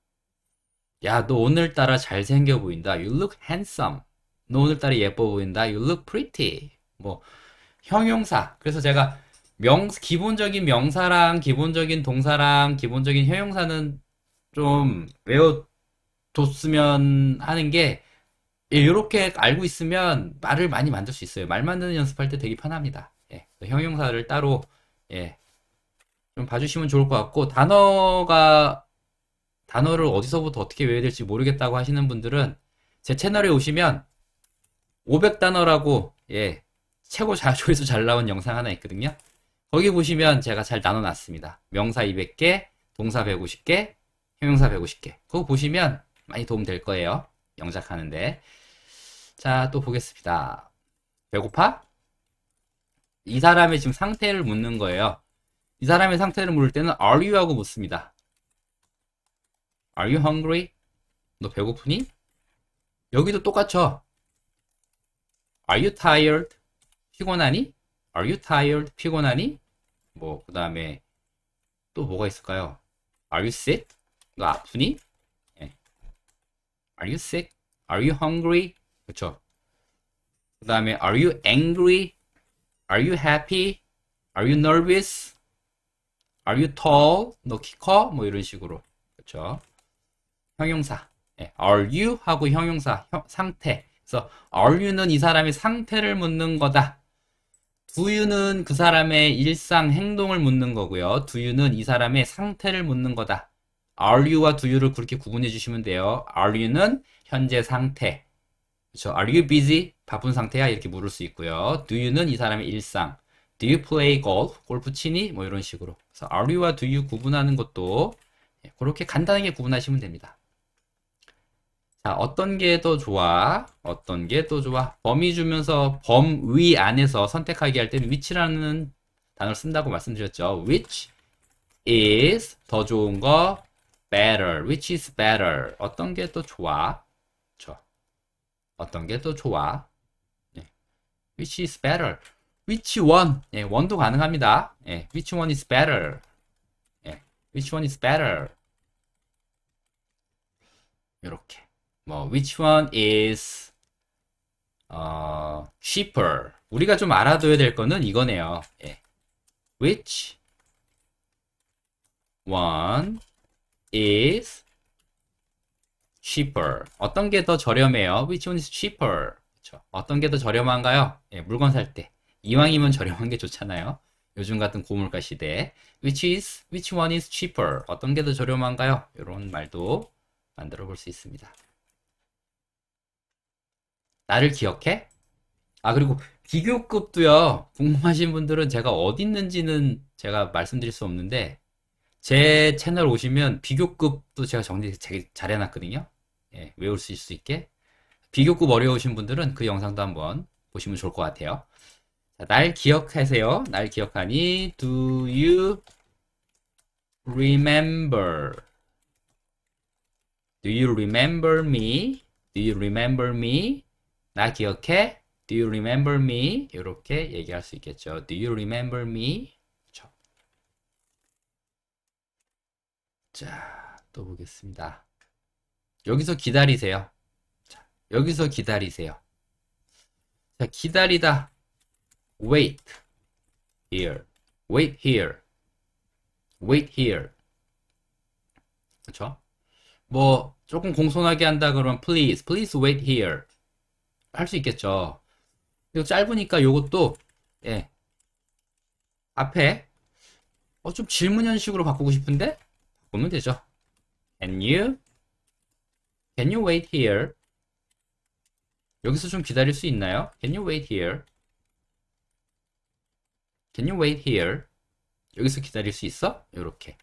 야너 오늘따라 잘생겨 보인다. You look handsome. 너 오늘따라 예뻐 보인다. You look pretty. 뭐 형용사. 그래서 제가 명 기본적인 명사랑 기본적인 동사랑 기본적인 형용사는 좀 외워뒀으면 하는 게 예, 이렇게 알고 있으면 말을 많이 만들 수 있어요. 말 만드는 연습할 때 되게 편합니다. 예, 형용사를 따로 예, 좀 봐주시면 좋을 것 같고 단어가 단어를 어디서부터 어떻게 외워야 될지 모르겠다고 하시는 분들은 제 채널에 오시면 500단어라고 예, 최고 자, 조회수 잘 나온 영상 하나 있거든요. 거기 보시면 제가 잘 나눠놨습니다. 명사 200개, 동사 150개, 형용사 150개. 그거 보시면 많이 도움 될 거예요. 영작하는데. 자, 또 보겠습니다. 배고파? 이 사람의 지금 상태를 묻는 거예요. 이 사람의 상태를 물을 때는 Are you? 하고 묻습니다. Are you hungry? 너 배고프니? 여기도 똑같죠. Are you tired? 피곤하니? Are you tired? 피곤하니? 뭐, 그 다음에 또 뭐가 있을까요? Are you sick? 너 아프니? 예. Are you sick? Are you hungry? 그렇그 다음에 Are you angry? Are you happy? Are you nervous? Are you tall? 너 키 커? 뭐 이런 식으로 그렇 형용사 예, Are you? 하고 형용사 형, 상태 그래서 Are you는 이 사람의 상태를 묻는 거다. Do you는 그 사람의 일상 행동을 묻는 거고요. Do you는 이 사람의 상태를 묻는 거다. Are you와 do you를 그렇게 구분해 주시면 돼요. Are you는 현재 상태, 그렇 Are you busy? 바쁜 상태야? 이렇게 물을 수 있고요. Do you는 이 사람의 일상. Do you play golf? 골프 치니? 뭐 이런 식으로. 그래서 are you와 do you 구분하는 것도 예, 그렇게 간단하게 구분하시면 됩니다. 자, 어떤 게 더 좋아? 어떤 게 더 좋아? 범위 주면서 범위 안에서 선택하기할 때는 위치라는 단어를 쓴다고 말씀드렸죠. which is 더 좋은 거 better. which is better. 어떤 게 더 좋아? 어떤 게더 좋아? 네. Which is better? Which one? 네, o n e 도 가능합니다. 네. which one is better? 네. which one is better? 이렇게. 뭐, which one is 어, cheaper? 우리가 좀 알아둬야 될 거는 이거네요. 네. Which one is cheaper. 어떤 게 더 저렴해요? Which one is cheaper? 그쵸? 어떤 게 더 저렴한가요? 예, 물건 살 때. 이왕이면 저렴한 게 좋잖아요. 요즘 같은 고물가 시대에 which is which one is cheaper 어떤 게 더 저렴한가요? 이런 말도 만들어 볼 수 있습니다. 나를 기억해? 아 그리고 비교급도요. 궁금하신 분들은 제가 어디 있는지는 제가 말씀드릴 수 없는데 제 채널 오시면 비교급도 제가 정리 잘 해놨거든요. 예, 외울 수 있게 비교급 어려우신 분들은 그 영상도 한번 보시면 좋을 것 같아요. 자, 날 기억하세요. 날 기억하니 Do you remember? Do you remember me? Do you remember me? 나 기억해? Do you remember me? 이렇게 얘기할 수 있겠죠. Do you remember me? 그렇죠. 자, 또 보겠습니다. 여기서 기다리세요. 자, 여기서 기다리세요. 자, 기다리다. wait here. wait here. wait here. 그쵸? 뭐, 조금 공손하게 한다 그러면 please, please wait here. 할 수 있겠죠. 이거 짧으니까 요것도, 예. 앞에, 어, 좀 질문 형식으로 바꾸고 싶은데? 보면 되죠. and you Can you wait here? 여기서 좀 기다릴 수 있나요? Can you wait here? Can you wait here? 여기서 기다릴 수 있어? 이렇게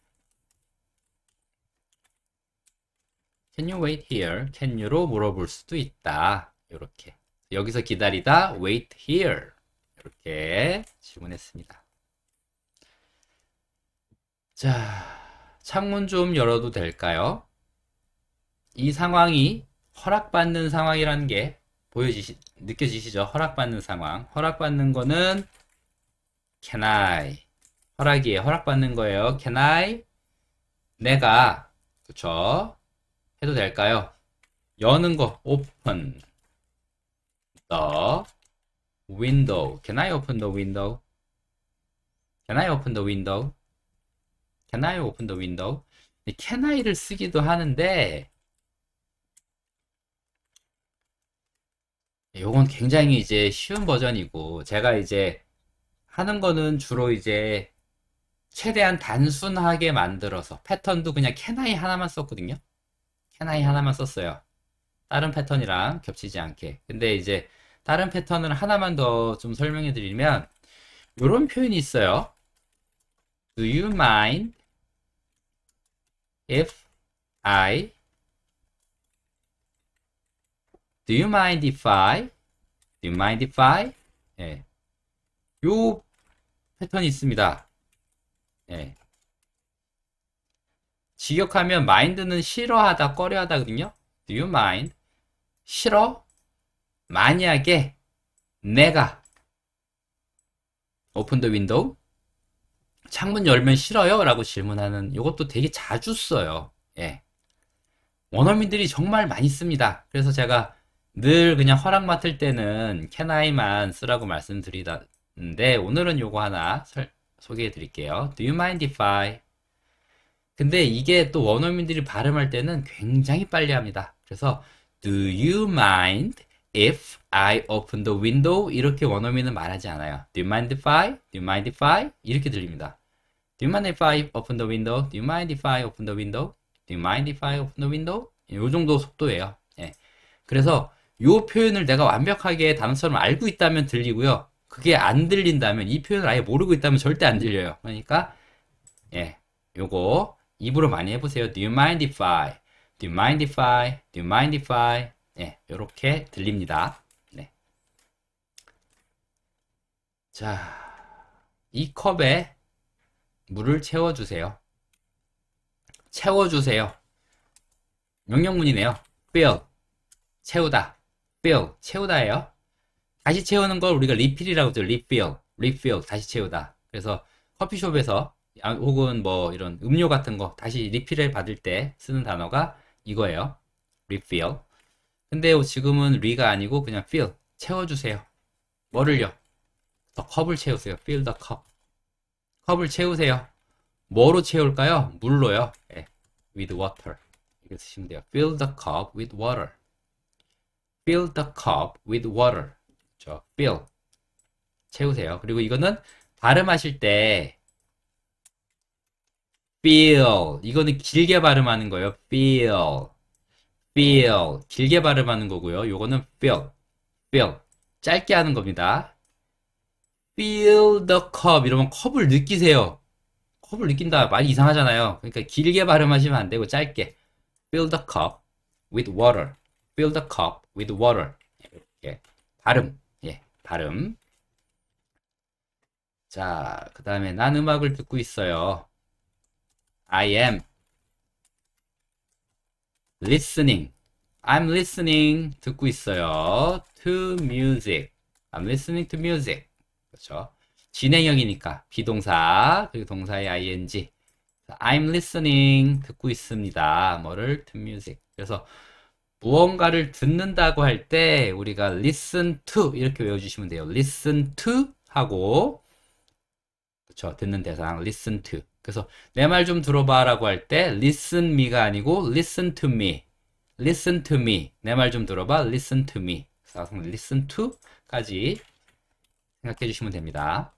Can you wait here? Can you로 물어볼 수도 있다. 이렇게 여기서 기다리다 wait here 이렇게 질문했습니다. 자, 창문 좀 열어도 될까요? 이 상황이 허락받는 상황이라는 게 보여지시, 느껴지시죠? 허락받는 상황. 허락받는 거는 can I. 허락이에요. 허락받는 거예요. can I. 내가. 그쵸? 해도 될까요? 여는 거. open the window. Can I open the window? Can I open the window? Can I open the window? can I를 쓰기도 하는데 예, 요건 굉장히 이제 쉬운 버전이고 제가 이제 하는 거는 주로 이제 최대한 단순하게 만들어서 패턴도 그냥 캐나이 하나만 썼거든요. 캐나이 네. 하나만 썼어요. 다른 패턴이랑 겹치지 않게. 근데 이제 다른 패턴을 하나만 더 좀 설명해 드리면 이런 표현이 있어요. Do you mind if I Do you mind if I? Do you mind if I? 예. 요 패턴이 있습니다. 예. 직역하면 mind는 싫어하다, 꺼려하다거든요. Do you mind? 싫어? 만약에 내가 open the window? 창문 열면 싫어요? 라고 질문하는 이것도 되게 자주 써요. 예. 원어민들이 정말 많이 씁니다. 그래서 제가 늘 그냥 허락 맡을 때는 캐나이만 쓰라고 말씀드리는데 오늘은 요거 하나 설, 소개해 드릴게요. Do you mind if I? 근데 이게 또 원어민들이 발음할 때는 굉장히 빨리 합니다. 그래서 Do you mind if I open the window? 이렇게 원어민은 말하지 않아요. Do you mind if I? Do you mind if I? 이렇게 들립니다. Do you mind if I open the window? Do you mind if I open the window? Do you mind if I open the window? 요 정도 속도예요. 예. 그래서 이 표현을 내가 완벽하게 단어처럼 알고 있다면 들리고요. 그게 안 들린다면 이 표현을 아예 모르고 있다면 절대 안 들려요. 그러니까 예, 요거 입으로 많이 해보세요. Do you mind if I? Do you mind if I? Do you mind if I? 예, 요렇게 들립니다. 네. 자, 이 컵에 물을 채워주세요. 채워주세요. 명령문이네요. fill, 채우다. fill 채우다예요. 다시 채우는 걸 우리가 리필이라고 하죠. 리필, 리필 다시 채우다. 그래서 커피숍에서 아, 혹은 뭐 이런 음료 같은 거 다시 리필을 받을 때 쓰는 단어가 이거예요. refill. 근데 지금은 리가 아니고 그냥 fill 채워주세요. 뭐를요? 더 컵을 채우세요. fill the cup. 컵을 채우세요. 뭐로 채울까요? 물로요. 네. with water. 이렇게 쓰시면 돼요. fill the cup with water. fill the cup with water. 그렇죠? fill. 채우세요. 그리고 이거는 발음하실 때 feel 이거는 길게 발음하는 거예요. feel. feel 길게 발음하는 거고요. 요거는 feel. feel 짧게 하는 겁니다. feel the cup 이러면 컵을 느끼세요. 컵을 느낀다 많이 이상하잖아요. 그러니까 길게 발음하시면 안 되고 짧게 fill the cup with water. fill the cup with water. 이렇게 발음, 예, 발음. 자, 그 다음에 난 음악을 듣고 있어요. I am listening. I'm listening. 듣고 있어요. To music. I'm listening to music. 그렇죠. 진행형이니까 비동사 그리고 동사의 ing. I'm listening. 듣고 있습니다. 뭐를? To music. 그래서 무언가를 듣는다고 할 때 우리가 listen to 이렇게 외워주시면 돼요. listen to 하고 그쵸 듣는 대상 listen to 그래서 내 말 좀 들어봐 라고 할 때 listen me가 아니고 listen to me listen to me 내 말 좀 들어봐 listen to me 그래서 listen to 까지 생각해 주시면 됩니다.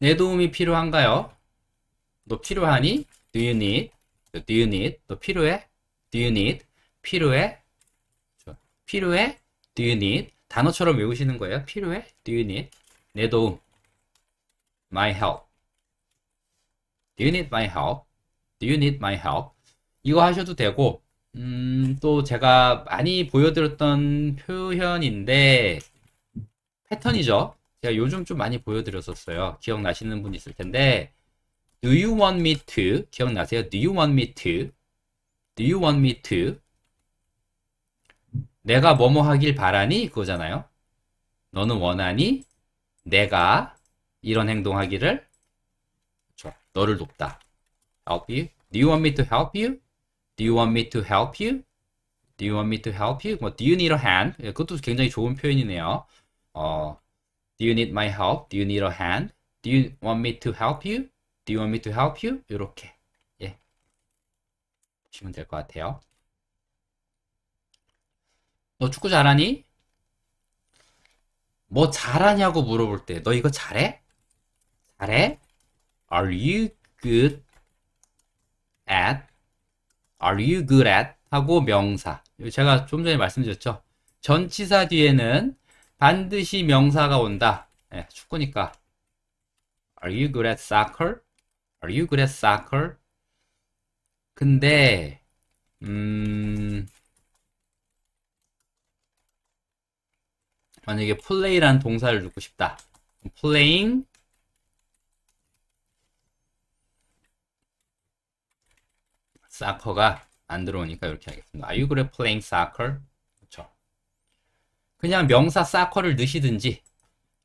내 도움이 필요한가요? 너 필요하니? Do you need? 그 do you need? 또 필요해? Do you need? 필요해? 필요해? Do you need? 단어처럼 외우시는 거예요. 필요해? Do you need? 내 도움. My help. Do you need my help? Do you need my help? 이거 하셔도 되고 음, 또 제가 많이 보여드렸던 표현인데 패턴이죠. 제가 요즘 좀 많이 보여드렸었어요. 기억나시는 분 있을 텐데 Do you want me to? 기억나세요? Do you want me to? Do you want me to? 내가 뭐뭐 하길 바라니? 그거잖아요. 너는 원하니? 내가 이런 행동하기를 그렇 너를 돕다. Help you? Do you want me to help you? Do you want me to help you? Do you want me to help you? 뭐, do you need a hand? 그것도 굉장히 좋은 표현이네요. 어, do you need my help? Do you need a hand? Do you want me to help you? Do you want me to help you? 이렇게 예 보시면 될 것 같아요. 너 축구 잘하니? 뭐 잘하냐고 물어볼 때 너 이거 잘해? 잘해? Are you good at? Are you good at? 하고 명사. 제가 좀 전에 말씀드렸죠. 전치사 뒤에는 반드시 명사가 온다. 예, 축구니까. Are you good at soccer? Are you good at soccer? 근데 음 만약에 play란 동사를 넣고 싶다. playing soccer가 안 들어오니까 이렇게 하겠습니다. Are you good at playing soccer? 그렇죠. 그냥 명사 soccer를 넣으시든지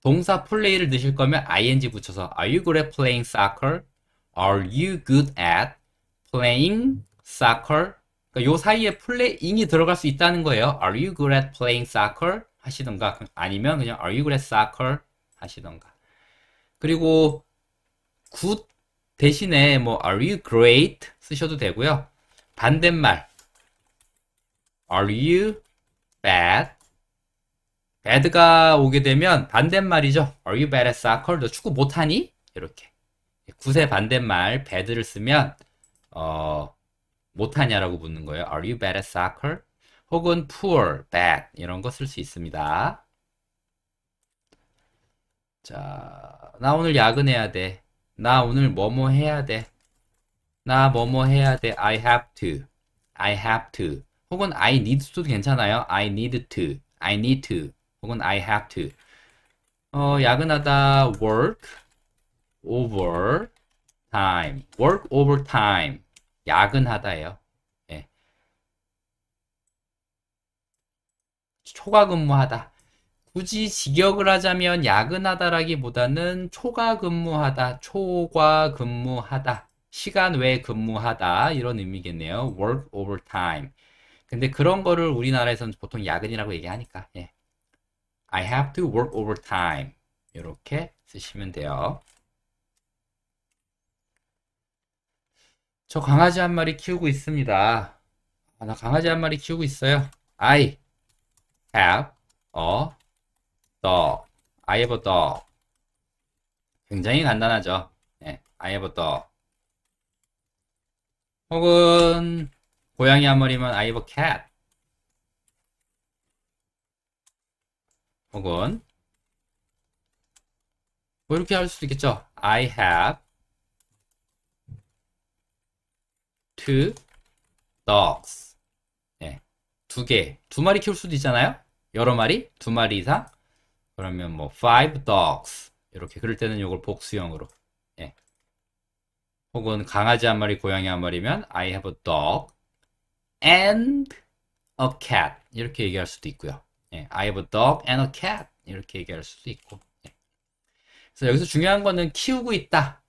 동사 플레이를 넣으실 거면 ing 붙여서 Are you good at playing soccer? Are you good at playing soccer? 그러니까 요 사이에 playing이 들어갈 수 있다는 거예요. Are you good at playing soccer? 하시던가 아니면 그냥 Are you good at soccer? 하시던가 그리고 good 대신에 뭐 Are you great? 쓰셔도 되고요. 반대말 Are you bad? bad가 오게 되면 반대말이죠. Are you bad at soccer? 너 축구 못하니? 이렇게 굿의 반대말 배드를 쓰면 어, 못하냐라고 묻는 거예요. Are you bad at soccer? 혹은 poor, bad 이런 거 쓸 수 있습니다. 자, 나 오늘 야근해야 돼. 나 오늘 뭐뭐 해야 돼. 나 뭐뭐 해야 돼. I have to. I have to. 혹은 I need to도 괜찮아요. I need to. I need to. 혹은 I have to. 어, 야근하다 work over time. work over time. 야근하다예요. 예. 초과 근무하다. 굳이 직역을 하자면 야근하다라기보다는 초과 근무하다, 초과 근무하다, 시간 외 근무하다 이런 의미겠네요. work over time. 근데 그런 거를 우리나라에서는 보통 야근이라고 얘기하니까 예. I have to work over time 이렇게 쓰시면 돼요. 저 강아지 한 마리 키우고 있습니다. 아, 나 강아지 한 마리 키우고 있어요. I have a dog. I have a dog. 굉장히 간단하죠. 네, I have a dog. 혹은 고양이 한 마리면 I have a cat. 혹은 뭐 이렇게 할 수도 있겠죠. I have two dogs. 네, 두 개, 두 마리 키울 수도 있잖아요. 여러 마리, 두 마리 이상. 그러면 뭐 five dogs 이렇게 그럴 때는 이걸 복수형으로. 네. 혹은 강아지 한 마리, 고양이 한 마리면 I have a dog and a cat 이렇게 얘기할 수도 있고요. 네. I have a dog and a cat 이렇게 얘기할 수도 있고. 그래서 여기서 중요한 거는 키우고 있다.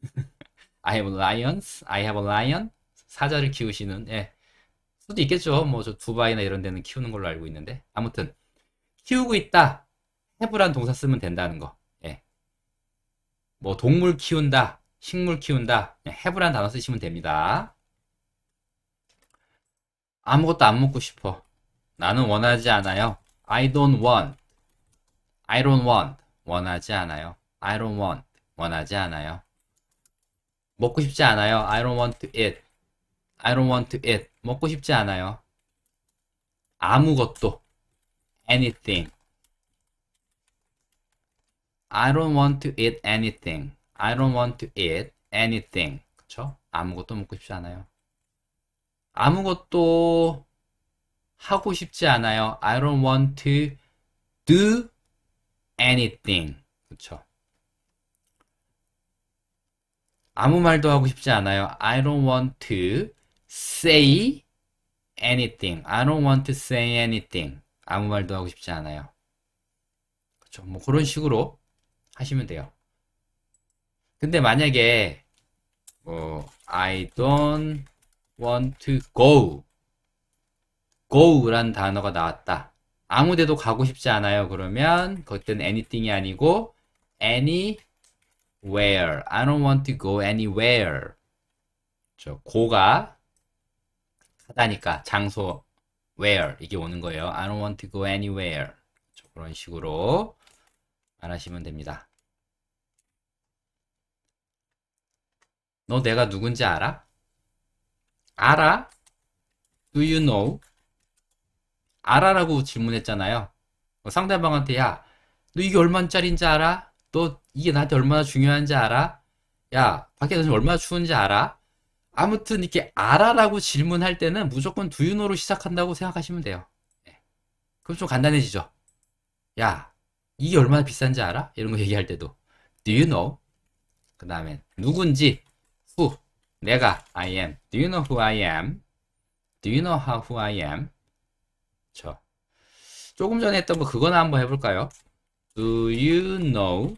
[LAUGHS] I have lions, I have a lion. 사자를 키우시는 예. 수도 있겠죠. 뭐 저 두바이나 이런 데는 키우는 걸로 알고 있는데 아무튼 키우고 있다. 해부란 동사 쓰면 된다는 거. 예. 뭐 동물 키운다, 식물 키운다. 예, 해부란 단어 쓰시면 됩니다. 아무것도 안 먹고 싶어. 나는 원하지 않아요. I don't want. I don't want. 원하지 않아요. I don't want. 원하지 않아요. 먹고 싶지 않아요. I don't want it. I don't want it. 먹고 싶지 않아요. 아무것도. anything. I don't want to eat anything. I don't want to eat anything. 그쵸? 아무것도 먹고 싶지 않아요. 아무것도 하고 싶지 않아요. I don't want to do anything. 그쵸? 아무 말도 하고 싶지 않아요. I don't want to say anything. I don't want to say anything. 아무 말도 하고 싶지 않아요. 그렇죠. 뭐 그런 식으로 하시면 돼요. 근데 만약에 뭐 I don't want to go go란 단어가 나왔다. 아무 데도 가고 싶지 않아요. 그러면 그것은 anything이 아니고 any where. I don't want to go anywhere. 저 고가 하다니까 장소 where 이게 오는 거예요. I don't want to go anywhere. 저 그런 식으로 말하시면 됩니다. 너 내가 누군지 알아? 알아? Do you know? 알아라고 질문했잖아요. 뭐 상대방한테 야, 너 이게 얼마짜리인지 알아? 또 이게 나한테 얼마나 중요한지 알아? 야, 밖에 요즘 얼마나 추운지 알아? 아무튼 이렇게 알아라고 질문할 때는 무조건 두유노로 시작한다고 생각하시면 돼요. 네. 그럼 좀 간단해지죠. 야, 이게 얼마나 비싼지 알아? 이런 거 얘기할 때도 Do you know? 그다음에 누군지 who 내가 I am Do you know who I am? Do you know how who I am? 저 조금 전에 했던 거 그거나 한번 해볼까요? Do you know?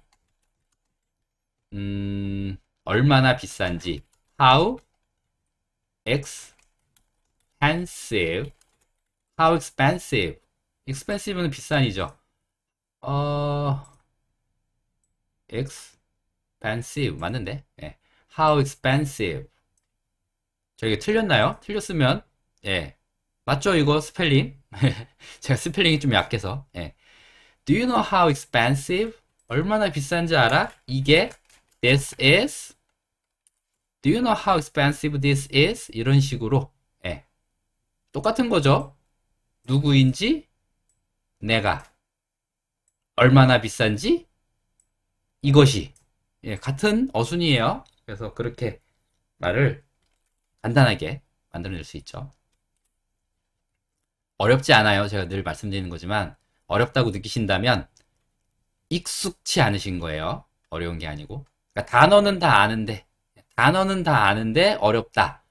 음, 얼마나 비싼지. How expensive? How expensive? expensive는 비싼이죠. 어, expensive 맞는데? 예. How expensive? 저게 틀렸나요? 틀렸으면 예. 맞죠? 이거 스펠링? 제가 스펠링이 좀 약해서 예. Do you know how expensive? 얼마나 비싼지 알아? 이게 this is Do you know how expensive this is? 이런 식으로 예. 똑같은 거죠. 누구인지 내가 얼마나 비싼지 이것이 예, 같은 어순이에요. 그래서 그렇게 말을 간단하게 만들어낼 수 있죠. 어렵지 않아요. 제가 늘 말씀드리는 거지만 어렵다고 느끼신다면 익숙치 않으신 거예요. 어려운 게 아니고. 그러니까 단어는 다 아는데, 단어는 다 아는데 어렵다.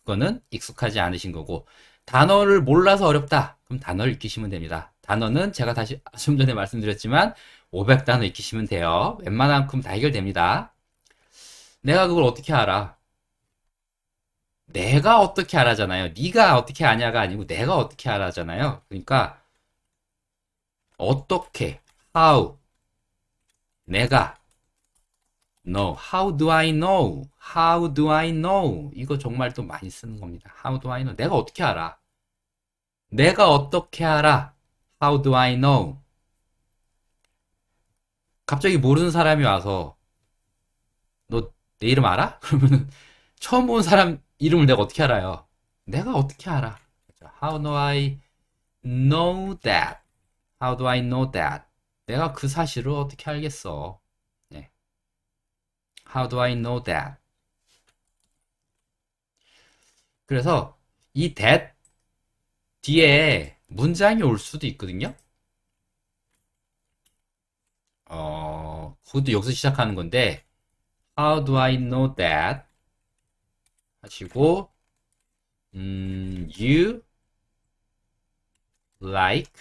그거는 익숙하지 않으신 거고, 단어를 몰라서 어렵다. 그럼 단어를 익히시면 됩니다. 단어는 제가 다시 [LAUGHS] 좀 전에 말씀드렸지만 500단어 익히시면 돼요. 웬만한큼 다 해결됩니다. 내가 그걸 어떻게 알아? 내가 어떻게 알아잖아요. 네가 어떻게 아냐가 아니고 내가 어떻게 알아잖아요. 그러니까 어떻게 how 내가 no how do I know how do I know 이거 정말 또 많이 쓰는 겁니다 how do I know 내가 어떻게 알아 내가 어떻게 알아 how do I know 갑자기 모르는 사람이 와서 너 내 이름 알아? [LAUGHS] 그러면 처음 본 사람 이름을 내가 어떻게 알아요? 내가 어떻게 알아? 그렇죠. How do I know that? How do I know that? 내가 그 사실을 어떻게 알겠어? 네. How do I know that? 그래서 이 that 뒤에 문장이 올 수도 있거든요. 어, 그것도 여기서 시작하는 건데 How do I know that? 하시고 음, you like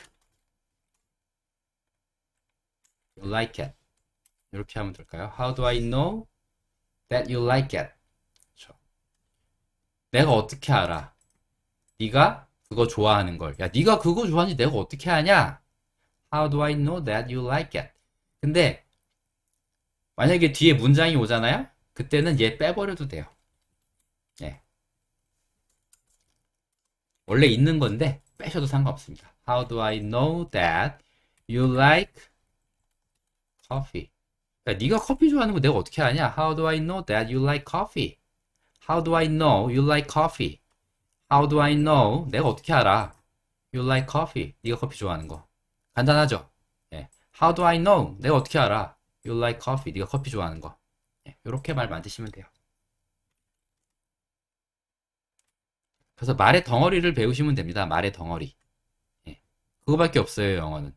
you like it? 이렇게 하면 될까요? How do I know that you like it? 그렇죠. 내가 어떻게 알아? 네가 그거 좋아하는 걸. 야, 네가 그거 좋아하는지 내가 어떻게 아냐? How do I know that you like it? 근데 만약에 뒤에 문장이 오잖아요? 그때는 얘 빼버려도 돼요. 예. 원래 있는 건데 빼셔도 상관없습니다. How do I know that you like coffee. 그 네가 커피 좋아하는 거 내가 어떻게 아냐? How do I know that you like coffee? How do I know you like coffee? How do I know? 내가 어떻게 알아? You like coffee. 네가 커피 좋아하는 거. 간단하죠? 예. How do I know? 내가 어떻게 알아? You like coffee. 네가 커피 좋아하는 거. 예. 이렇게 말 만드시면 돼요. 그래서 말의 덩어리를 배우시면 됩니다. 말의 덩어리. 예. 그거밖에 없어요, 영어는.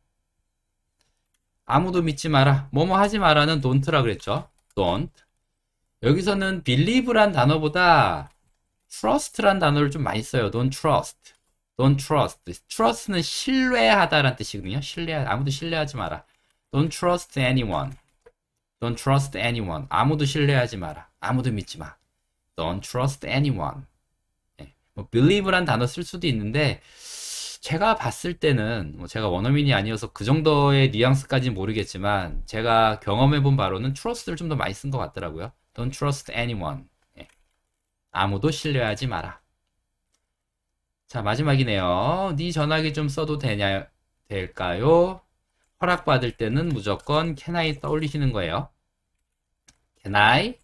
아무도 믿지 마라. 뭐뭐 하지 마라는 don't라 그랬죠. don't. 여기서는 believe란 단어보다 trust란 단어를 좀 많이 써요. don't trust. don't trust. trust는 신뢰하다란 뜻이거든요. 신뢰 아무도 신뢰하지 마라. don't trust anyone. don't trust anyone. 아무도 신뢰하지 마라. 아무도 믿지 마. don't trust anyone. 네. 뭐 believe란 단어 쓸 수도 있는데 제가 봤을 때는 뭐 제가 원어민이 아니어서 그 정도의 뉘앙스까지는 모르겠지만 제가 경험해 본 바로는 trust를 좀 더 많이 쓴 것 같더라고요. Don't trust anyone. 예. 아무도 신뢰하지 마라. 자 마지막이네요. 네 전화기 좀 써도 되냐 될까요? 허락받을 때는 무조건 can I 떠올리시는 거예요. Can I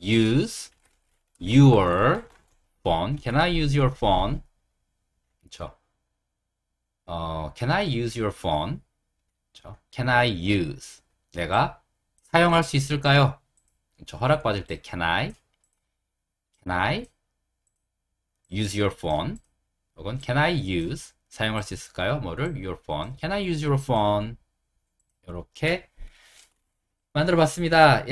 use your phone? Can I use your phone? 어, Can I use your phone? 그렇죠? Can I use? 내가 사용할 수 있을까요? 그렇죠? 허락받을 때 Can I? Can I use your phone? 혹은 Can I use? 사용할 수 있을까요? 뭐를? Your phone. Can I use your phone? 이렇게 만들어 봤습니다.